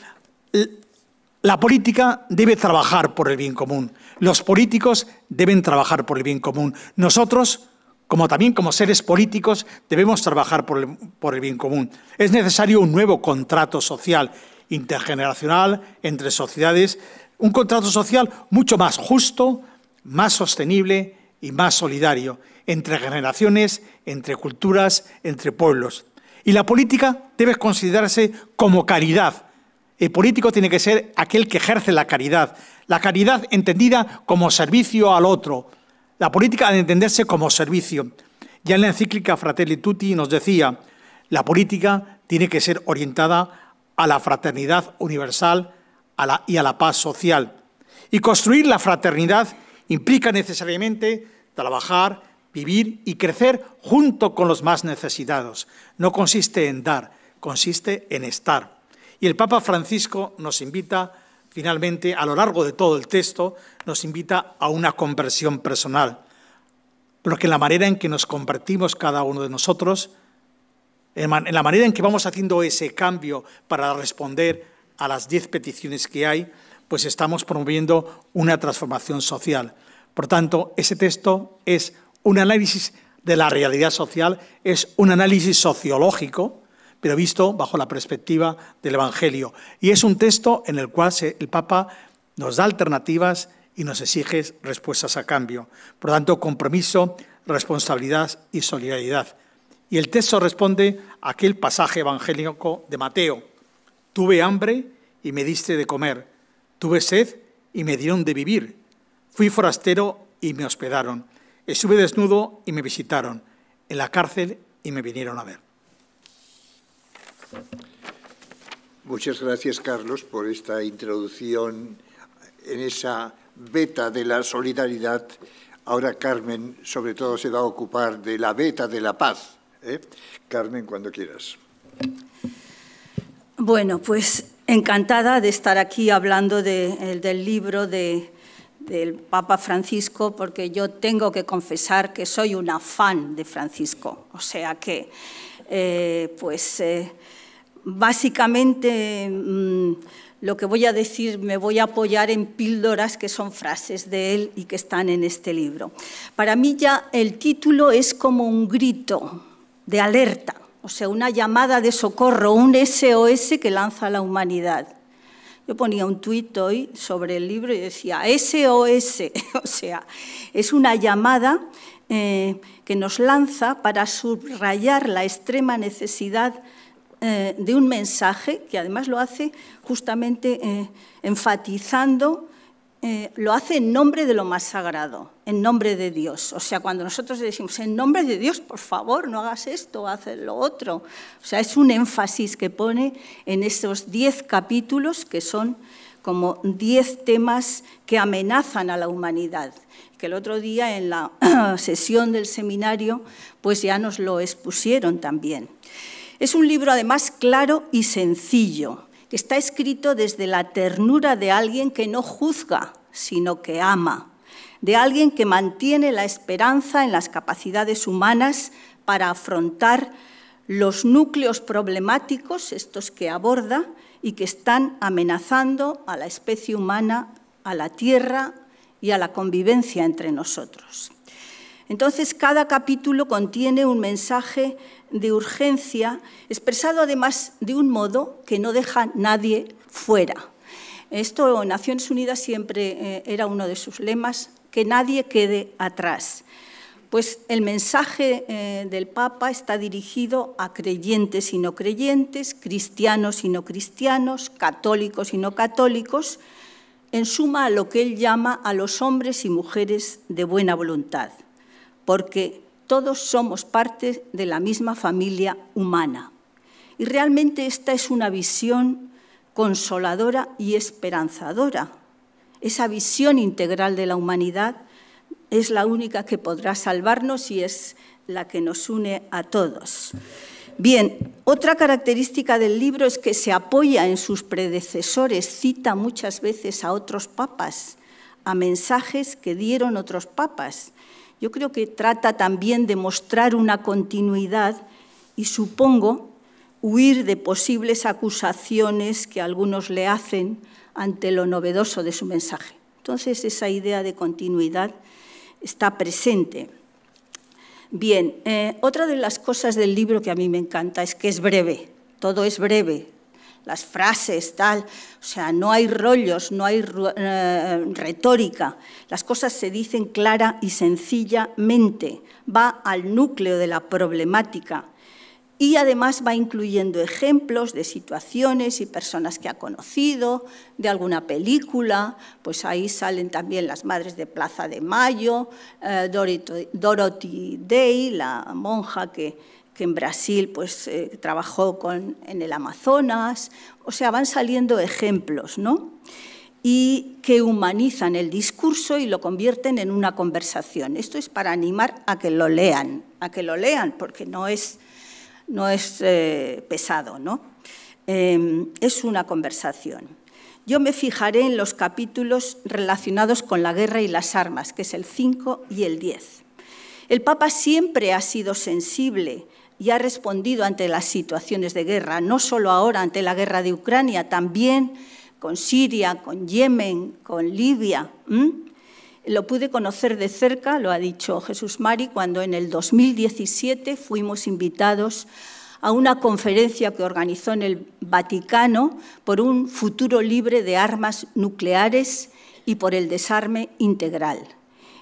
la política debe trabajar por el bien común. Los políticos deben trabajar por el bien común. Nosotros como también como seres políticos, debemos trabajar por el, por el, bien común. Es necesario un nuevo contrato social intergeneracional entre sociedades, un contrato social mucho más justo, más sostenible y más solidario, entre generaciones, entre culturas, entre pueblos. Y la política debe considerarse como caridad. El político tiene que ser aquel que ejerce la caridad, la caridad entendida como servicio al otro, la política ha de entenderse como servicio. Ya en la encíclica Fratelli Tutti nos decía, la política tiene que ser orientada a la fraternidad universal y a la paz social. Y construir la fraternidad implica necesariamente trabajar, vivir y crecer junto con los más necesitados. No consiste en dar, consiste en estar. Y el Papa Francisco nos invita finalmente, a lo largo de todo el texto, nos invita a una conversión personal, porque la manera en que nos convertimos cada uno de nosotros, en la manera en que vamos haciendo ese cambio para responder a las diez peticiones que hay, pues estamos promoviendo una transformación social. Por tanto, ese texto es un análisis de la realidad social, es un análisis sociológico, pero visto bajo la perspectiva del Evangelio. Y es un texto en el cual el Papa nos da alternativas y nos exige respuestas a cambio. Por lo tanto, compromiso, responsabilidad y solidaridad. Y el texto responde a aquel pasaje evangélico de Mateo. Tuve hambre y me diste de comer. Tuve sed y me dieron de vivir. Fui forastero y me hospedaron. Estuve desnudo y me visitaron. En la cárcel y me vinieron a ver. Muchas gracias, Carlos, por esta introducción en esa beta de la solidaridad. Ahora Carmen, sobre todo, se va a ocupar de la beta de la paz. ¿eh? Carmen, cuando quieras. Bueno, pues encantada de estar aquí hablando del libro de, del Papa Francisco, porque yo tengo que confesar que soy una fan de Francisco. O sea que, eh, pues... Eh, básicamente mm, lo que voy a decir me voy a apoyar en píldoras que son frases de él y que están en este libro. Para mí ya el título es como un grito de alerta, o sea, una llamada de socorro, un SOS que lanza la humanidad. Yo ponía un tuit hoy sobre el libro y decía SOS, o sea, es una llamada eh, que nos lanza para subrayar la extrema necesidad eh, de un mensaje, que además lo hace justamente eh, enfatizando, eh, lo hace en nombre de lo más sagrado, en nombre de Dios. O sea, cuando nosotros decimos, en nombre de Dios, por favor, no hagas esto, haz lo otro. O sea, es un énfasis que pone en esos diez capítulos que son como diez temas que amenazan a la humanidad. Que el otro día en la sesión del seminario, pues ya nos lo expusieron también. Es un libro además claro y sencillo, que está escrito desde la ternura de alguien que no juzga, sino que ama, de alguien que mantiene la esperanza en las capacidades humanas para afrontar los núcleos problemáticos, estos que aborda, y que están amenazando a la especie humana, a la Tierra y a la convivencia entre nosotros. Entonces, cada capítulo contiene un mensaje de urgencia, expresado además de un modo que no deja nadie fuera. Esto Naciones Unidas siempre eh, era uno de sus lemas, que nadie quede atrás. Pues el mensaje eh, del Papa está dirigido a creyentes y no creyentes, cristianos y no cristianos, católicos y no católicos, en suma a lo que él llama a los hombres y mujeres de buena voluntad, porque todos somos parte de la misma familia humana. Y realmente esta es una visión consoladora y esperanzadora. Esa visión integral de la humanidad es la única que podrá salvarnos y es la que nos une a todos. Bien, otra característica del libro es que se apoya en sus predecesores, cita muchas veces a otros papas, a mensajes que dieron otros papas yo creo que trata también de mostrar una continuidad y supongo huir de posibles acusaciones que algunos le hacen ante lo novedoso de su mensaje. Entonces, esa idea de continuidad está presente. Bien, eh, otra de las cosas del libro que a mí me encanta es que es breve, todo es breve, las frases, tal. O sea, no hay rollos, no hay eh, retórica. Las cosas se dicen clara y sencillamente. Va al núcleo de la problemática. Y además va incluyendo ejemplos de situaciones y personas que ha conocido, de alguna película, pues ahí salen también las Madres de Plaza de Mayo, eh, Dorothy Day, la monja que que en Brasil pues, eh, trabajó en el Amazonas. O sea, van saliendo ejemplos, y que humanizan el discurso y lo convierten en una conversación. Esto es para animar a que lo lean, a que lo lean, porque no es, no es eh, pesado, ¿no? Em, es una conversación. Yo me fijaré en los capítulos relacionados con la guerra y las armas, que es el 5 y el 10. El Papa siempre ha sido sensible y ha respondido ante las situaciones de guerra, no solo ahora ante la guerra de Ucrania, también con Siria, con Yemen, con Libia. Lo pude conocer de cerca, lo ha dicho Jesús Mari, cuando en el 2017 fuimos invitados a una conferencia que organizó en el Vaticano por un futuro libre de armas nucleares y por el desarme integral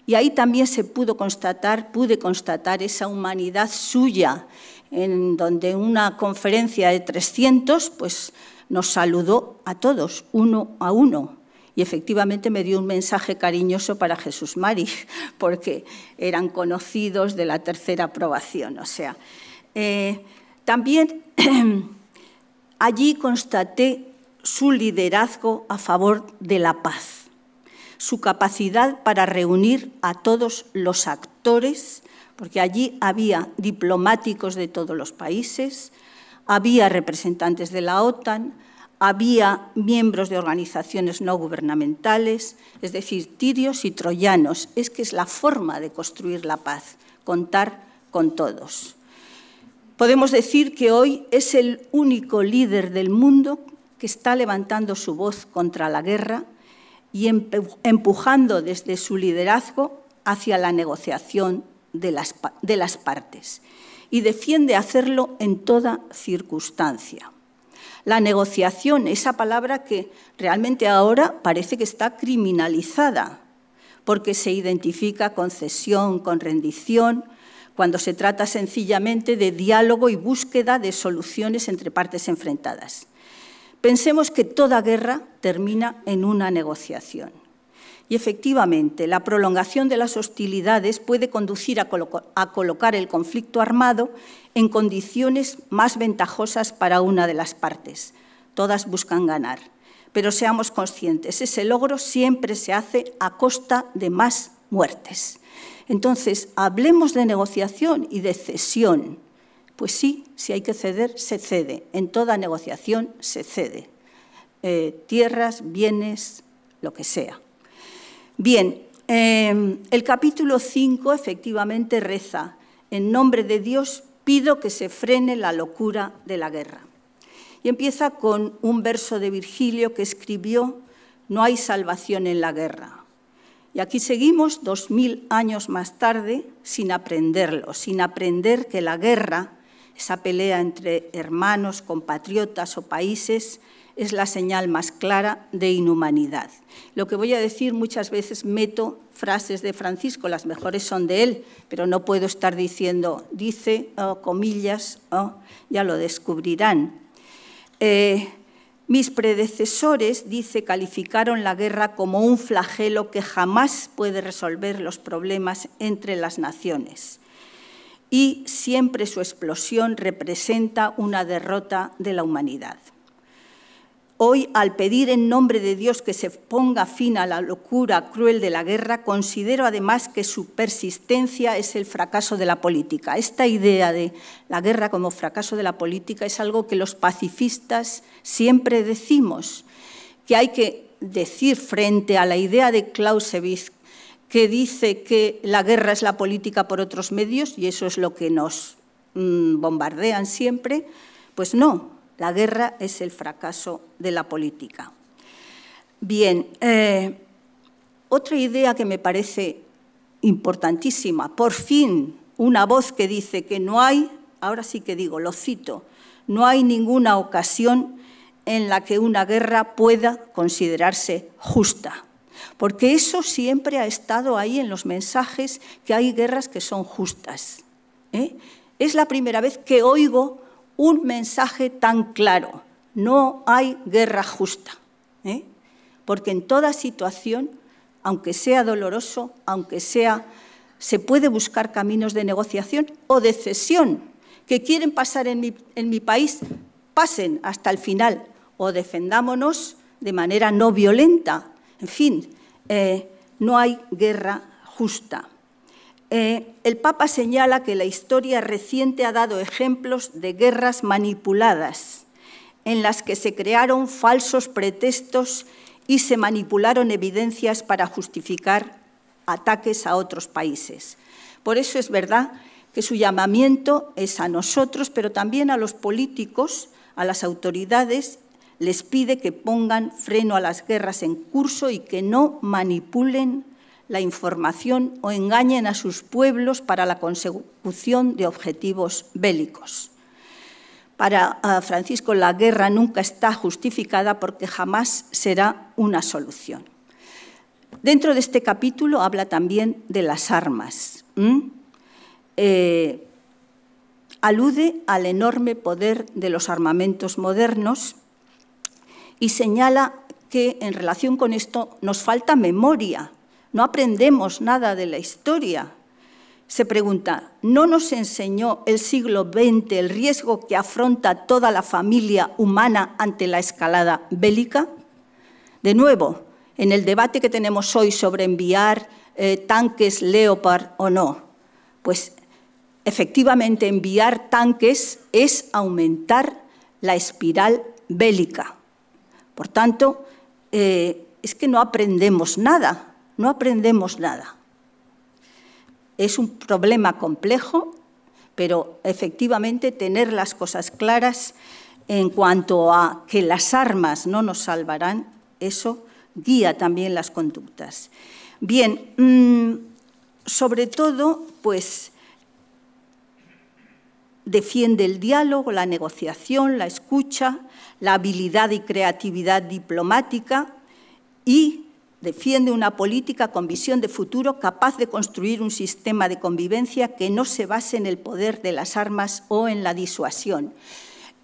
y ahí también se pudo constatar, pude constatar esa humanidad suya, en donde una conferencia de 300 pues, nos saludó a todos, uno a uno. Y efectivamente me dio un mensaje cariñoso para Jesús Mari, porque eran conocidos de la tercera aprobación. O sea, eh, también allí constaté su liderazgo a favor de la paz su capacidad para reunir a todos los actores, porque allí había diplomáticos de todos los países, había representantes de la OTAN, había miembros de organizaciones no gubernamentales, es decir, tirios y troyanos. Es que es la forma de construir la paz, contar con todos. Podemos decir que hoy es el único líder del mundo que está levantando su voz contra la guerra y empujando desde su liderazgo hacia la negociación de las, partes y defiende hacerlo en toda circunstancia. La negociación, esa palabra que realmente ahora parece que está criminalizada, porque se identifica con cesión, con rendición, cuando se trata sencillamente de diálogo y búsqueda de soluciones entre partes enfrentadas. Pensemos que toda guerra termina en una negociación. Y efectivamente, la prolongación de las hostilidades puede conducir a, colocar el conflicto armado en condiciones más ventajosas para una de las partes. Todas buscan ganar. Pero seamos conscientes, ese logro siempre se hace a costa de más muertes. Entonces, hablemos de negociación y de cesión pues sí, si hay que ceder, se cede. En toda negociación se cede. Eh, tierras, bienes, lo que sea. Bien, em, el capítulo 5 efectivamente reza, en nombre de Dios pido que se frene la locura de la guerra. Y empieza con un verso de Virgilio que escribió, no hay salvación en la guerra. Y aquí seguimos dos mil años más tarde sin aprenderlo, sin aprender que la guerra esa pelea entre hermanos, compatriotas o países, es la señal más clara de inhumanidad. Lo que voy a decir muchas veces meto frases de Francisco, las mejores son de él, pero no puedo estar diciendo, dice, comillas, ya lo descubrirán. Eh, mis predecesores, dice, calificaron la guerra como un flagelo que jamás puede resolver los problemas entre las naciones y siempre su explosión representa una derrota de la humanidad. Hoy, al pedir en nombre de Dios que se ponga fin a la locura cruel de la guerra, considero además que su persistencia es el fracaso de la política. Esta idea de la guerra como fracaso de la política es algo que los pacifistas siempre decimos, que hay que decir frente a la idea de Clausewitz que dice que la guerra es la política por otros medios, y eso es lo que nos mm, bombardean siempre, pues no, la guerra es el fracaso de la política. Bien, eh, otra idea que me parece importantísima, por fin una voz que dice que no hay, ahora sí que digo, lo cito, no hay ninguna ocasión en la que una guerra pueda considerarse justa porque eso siempre ha estado ahí en los mensajes, que hay guerras que son justas. ¿eh? Es la primera vez que oigo un mensaje tan claro, no hay guerra justa, ¿eh? porque en toda situación, aunque sea doloroso, aunque sea, se puede buscar caminos de negociación o de cesión, que quieren pasar en mi país, pasen hasta el final, o defendámonos de manera no violenta, en fin, eh, no hay guerra justa. Eh, el Papa señala que la historia reciente ha dado ejemplos de guerras manipuladas, en las que se crearon falsos pretextos y se manipularon evidencias para justificar ataques a otros países. Por eso es verdad que su llamamiento es a nosotros, pero también a los políticos, a las autoridades les pide que pongan freno a las guerras en curso y que no manipulen la información o engañen a sus pueblos para la consecución de objetivos bélicos. Para ah, Francisco la guerra nunca está justificada porque jamás será una solución. Dentro de este capítulo habla también de las armas. Eh, alude al enorme poder de los armamentos modernos y señala que en relación con esto nos falta memoria, no aprendemos nada de la historia. Se pregunta, ¿no nos enseñó el siglo XX el riesgo que afronta toda la familia humana ante la escalada bélica? De nuevo, en el debate que tenemos hoy sobre enviar eh, tanques Leopard o no, pues efectivamente enviar tanques es aumentar la espiral bélica. Por tanto, eh, es que no aprendemos nada, no aprendemos nada. Es un problema complejo, pero efectivamente tener las cosas claras en cuanto a que las armas no nos salvarán, eso guía también las conductas. Bien, mm, sobre todo, pues Defiende el diálogo, la negociación, la escucha, la habilidad y creatividad diplomática y defiende una política con visión de futuro capaz de construir un sistema de convivencia que no se base en el poder de las armas o en la disuasión.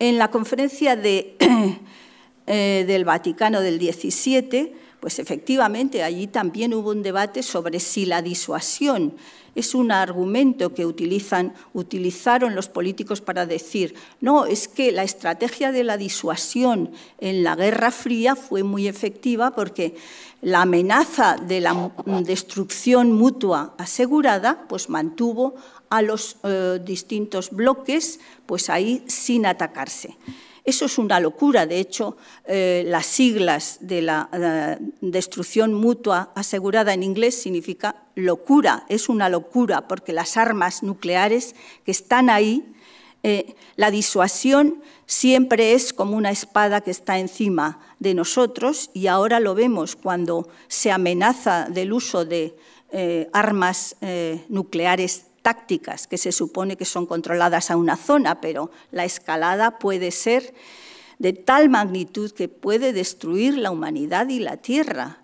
En la conferencia eh, del Vaticano del 17, pues efectivamente allí también hubo un debate sobre si la disuasión es un argumento que utilizaron los políticos para decir, no, es que la estrategia de la disuasión en la Guerra Fría fue muy efectiva porque la amenaza de la destrucción mutua asegurada pues mantuvo a los eh, distintos bloques pues ahí sin atacarse. Eso es una locura. De hecho, eh, las siglas de la, eh, destrucción mutua asegurada en inglés significa locura. Es una locura porque las armas nucleares que están ahí, eh, la disuasión siempre es como una espada que está encima de nosotros y ahora lo vemos cuando se amenaza del uso de armas nucleares que se supone que son controladas a una zona, pero la escalada puede ser de tal magnitud que puede destruir la humanidad y la Tierra.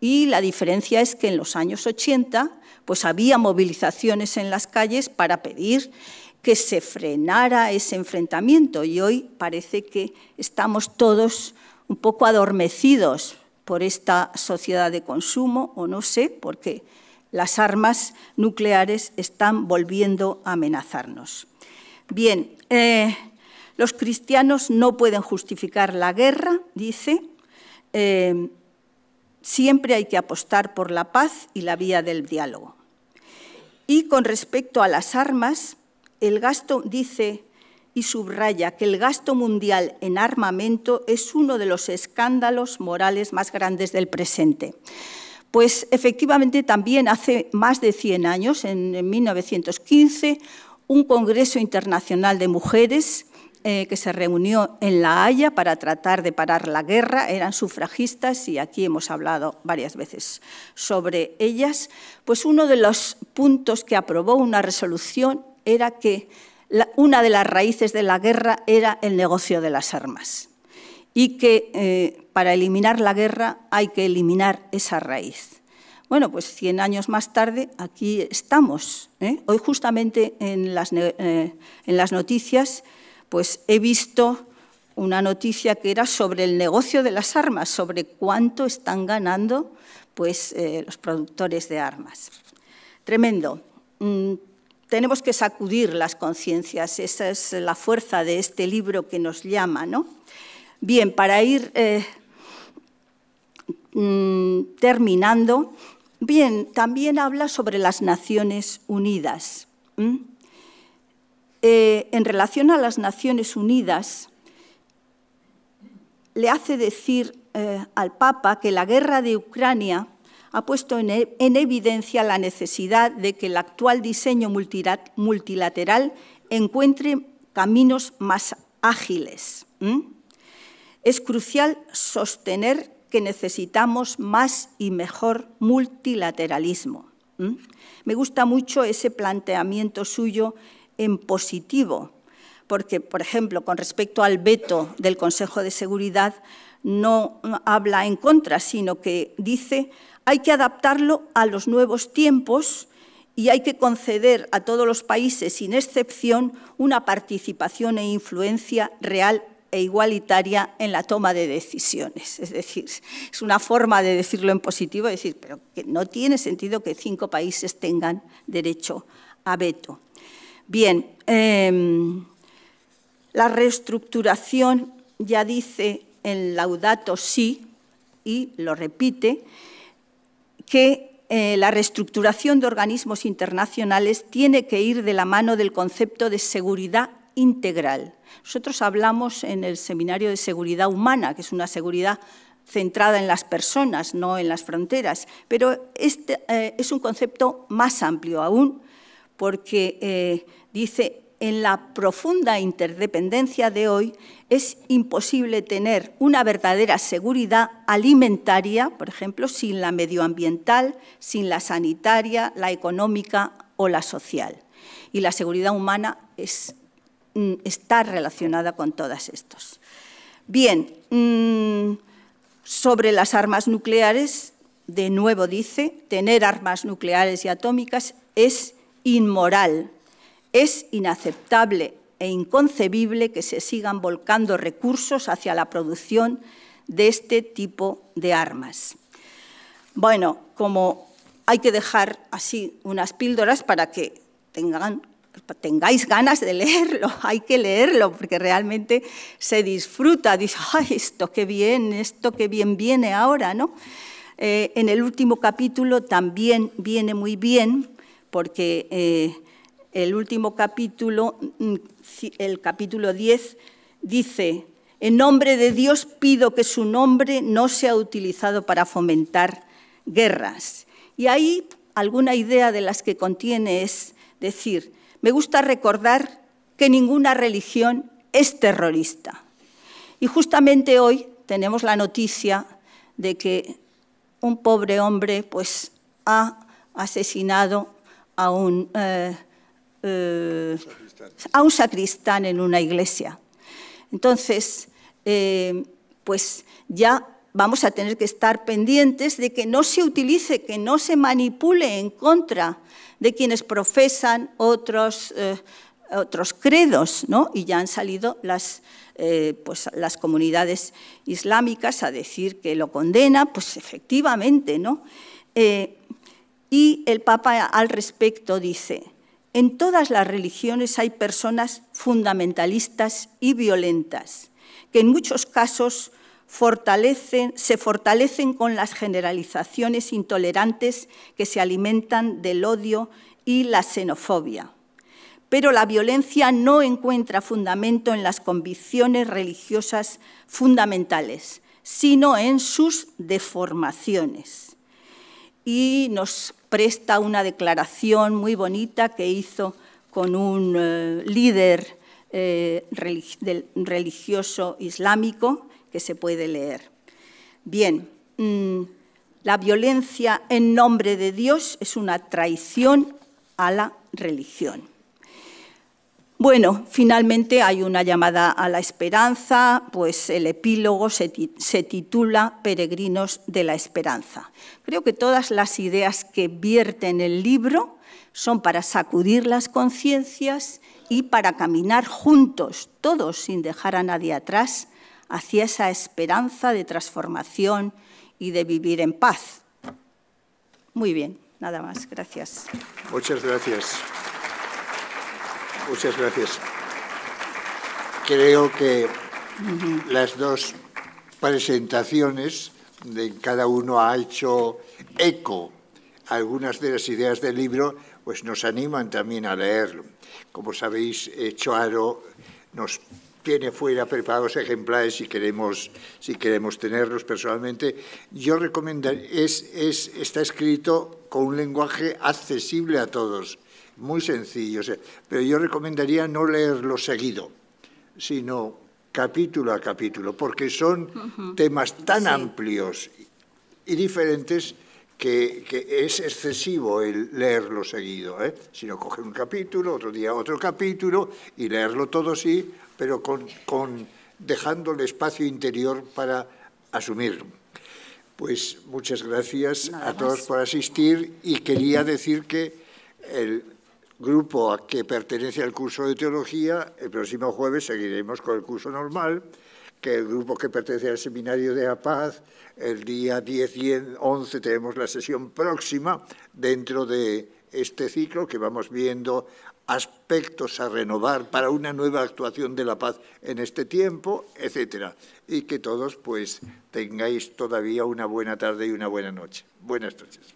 Y la diferencia es que en los años 80 pues había movilizaciones en las calles para pedir que se frenara ese enfrentamiento y hoy parece que estamos todos un poco adormecidos por esta sociedad de consumo o no sé, por qué. Las armas nucleares están volviendo a amenazarnos. Bien, eh, los cristianos no pueden justificar la guerra, dice. Eh, siempre hay que apostar por la paz y la vía del diálogo. Y con respecto a las armas, el gasto dice y subraya que el gasto mundial en armamento es uno de los escándalos morales más grandes del presente. Pues efectivamente también hace más de 100 años, en, 1915, un Congreso Internacional de Mujeres eh, que se reunió en La Haya para tratar de parar la guerra, eran sufragistas y aquí hemos hablado varias veces sobre ellas, pues uno de los puntos que aprobó una resolución era que una de las raíces de la guerra era el negocio de las armas y que eh, para eliminar la guerra hay que eliminar esa raíz. Bueno, pues 100 años más tarde aquí estamos. ¿eh? Hoy justamente en las, eh, en las noticias pues he visto una noticia que era sobre el negocio de las armas, sobre cuánto están ganando pues, eh, los productores de armas. Tremendo. Mm, tenemos que sacudir las conciencias, esa es la fuerza de este libro que nos llama. ¿no? Bien, para ir Mm, terminando, bien, también habla sobre las Naciones Unidas. Eh, en relación a las Naciones Unidas, le hace decir eh, al Papa que la guerra de Ucrania ha puesto en, e-, evidencia la necesidad de que el actual diseño multilateral encuentre caminos más ágiles. Es crucial sostener que necesitamos más y mejor multilateralismo. ¿Mm? Me gusta mucho ese planteamiento suyo en positivo, porque, por ejemplo, con respecto al veto del Consejo de Seguridad, no habla en contra, sino que dice hay que adaptarlo a los nuevos tiempos y hay que conceder a todos los países, sin excepción, una participación e influencia real e igualitaria en la toma de decisiones. Es decir, es una forma de decirlo en positivo, es decir, pero que no tiene sentido que cinco países tengan derecho a veto. Bien, em, la reestructuración ya dice en Laudato sí, y lo repite, que eh, la reestructuración de organismos internacionales tiene que ir de la mano del concepto de seguridad integral nosotros hablamos en el Seminario de Seguridad Humana, que es una seguridad centrada en las personas, no en las fronteras, pero este eh, es un concepto más amplio aún, porque eh, dice, en la profunda interdependencia de hoy es imposible tener una verdadera seguridad alimentaria, por ejemplo, sin la medioambiental, sin la sanitaria, la económica o la social. Y la seguridad humana es Mm, está relacionada con todas estos. Bien, mm, sobre las armas nucleares, de nuevo dice, tener armas nucleares y atómicas es inmoral, es inaceptable e inconcebible que se sigan volcando recursos hacia la producción de este tipo de armas. Bueno, como hay que dejar así unas píldoras para que tengan tengáis ganas de leerlo, hay que leerlo porque realmente se disfruta, dice, ay, esto qué bien, esto qué bien viene ahora, ¿no? Eh, en el último capítulo también viene muy bien porque eh, el último capítulo, mm, el capítulo 10, dice, en nombre de Dios pido que su nombre no sea utilizado para fomentar guerras. Y ahí alguna idea de las que contiene es decir, me gusta recordar que ninguna religión es terrorista. Y justamente hoy tenemos la noticia de que un pobre hombre pues, ha asesinado a un, eh, eh, a un sacristán en una iglesia. Entonces, eh, pues ya vamos a tener que estar pendientes de que no se utilice, que no se manipule en contra de quienes profesan otros, eh, otros credos, ¿no? y ya han salido las, eh, pues, las comunidades islámicas a decir que lo condena, pues efectivamente, ¿no? Eh, y el Papa al respecto dice, en todas las religiones hay personas fundamentalistas y violentas, que en muchos casos se fortalecen con las generalizaciones intolerantes que se alimentan del odio y la xenofobia. Pero la violencia no encuentra fundamento en las convicciones religiosas fundamentales, sino en sus deformaciones. Y nos presta una declaración muy bonita que hizo con un eh, líder eh, religioso islámico, que se puede leer. Bien, mm, la violencia en nombre de Dios es una traición a la religión. Bueno, finalmente hay una llamada a la esperanza, pues el epílogo se, se, titula Peregrinos de la Esperanza. Creo que todas las ideas que vierte en el libro son para sacudir las conciencias y para caminar juntos, todos sin dejar a nadie atrás, hacia esa esperanza de transformación y de vivir en paz. Muy bien, nada más. Gracias. Muchas gracias. Muchas gracias. Creo que las dos presentaciones de cada uno ha hecho eco a algunas de las ideas del libro, pues nos animan también a leerlo. Como sabéis, eh, Choaro nos tiene fuera preparados ejemplares si queremos, si queremos tenerlos personalmente. Yo recomendaría, está escrito con un lenguaje accesible a todos, muy sencillo, pero yo recomendaría no leerlo seguido, sino capítulo a capítulo, porque son temas tan amplios y diferentes que, es excesivo el leerlo seguido, ¿eh? Si sino coger un capítulo, otro día otro capítulo y leerlo todo sí, pero con, dejando el espacio interior para asumirlo. Pues muchas gracias a todos por asistir y quería decir que el grupo que pertenece al curso de teología, el próximo jueves seguiremos con el curso normal, que el grupo que pertenece al seminario de la paz, el día 10 y 11 tenemos la sesión próxima dentro de este ciclo que vamos viendo aspectos a renovar para una nueva actuación de la paz en este tiempo, etcétera. Y que todos pues tengáis todavía una buena tarde y una buena noche. Buenas noches.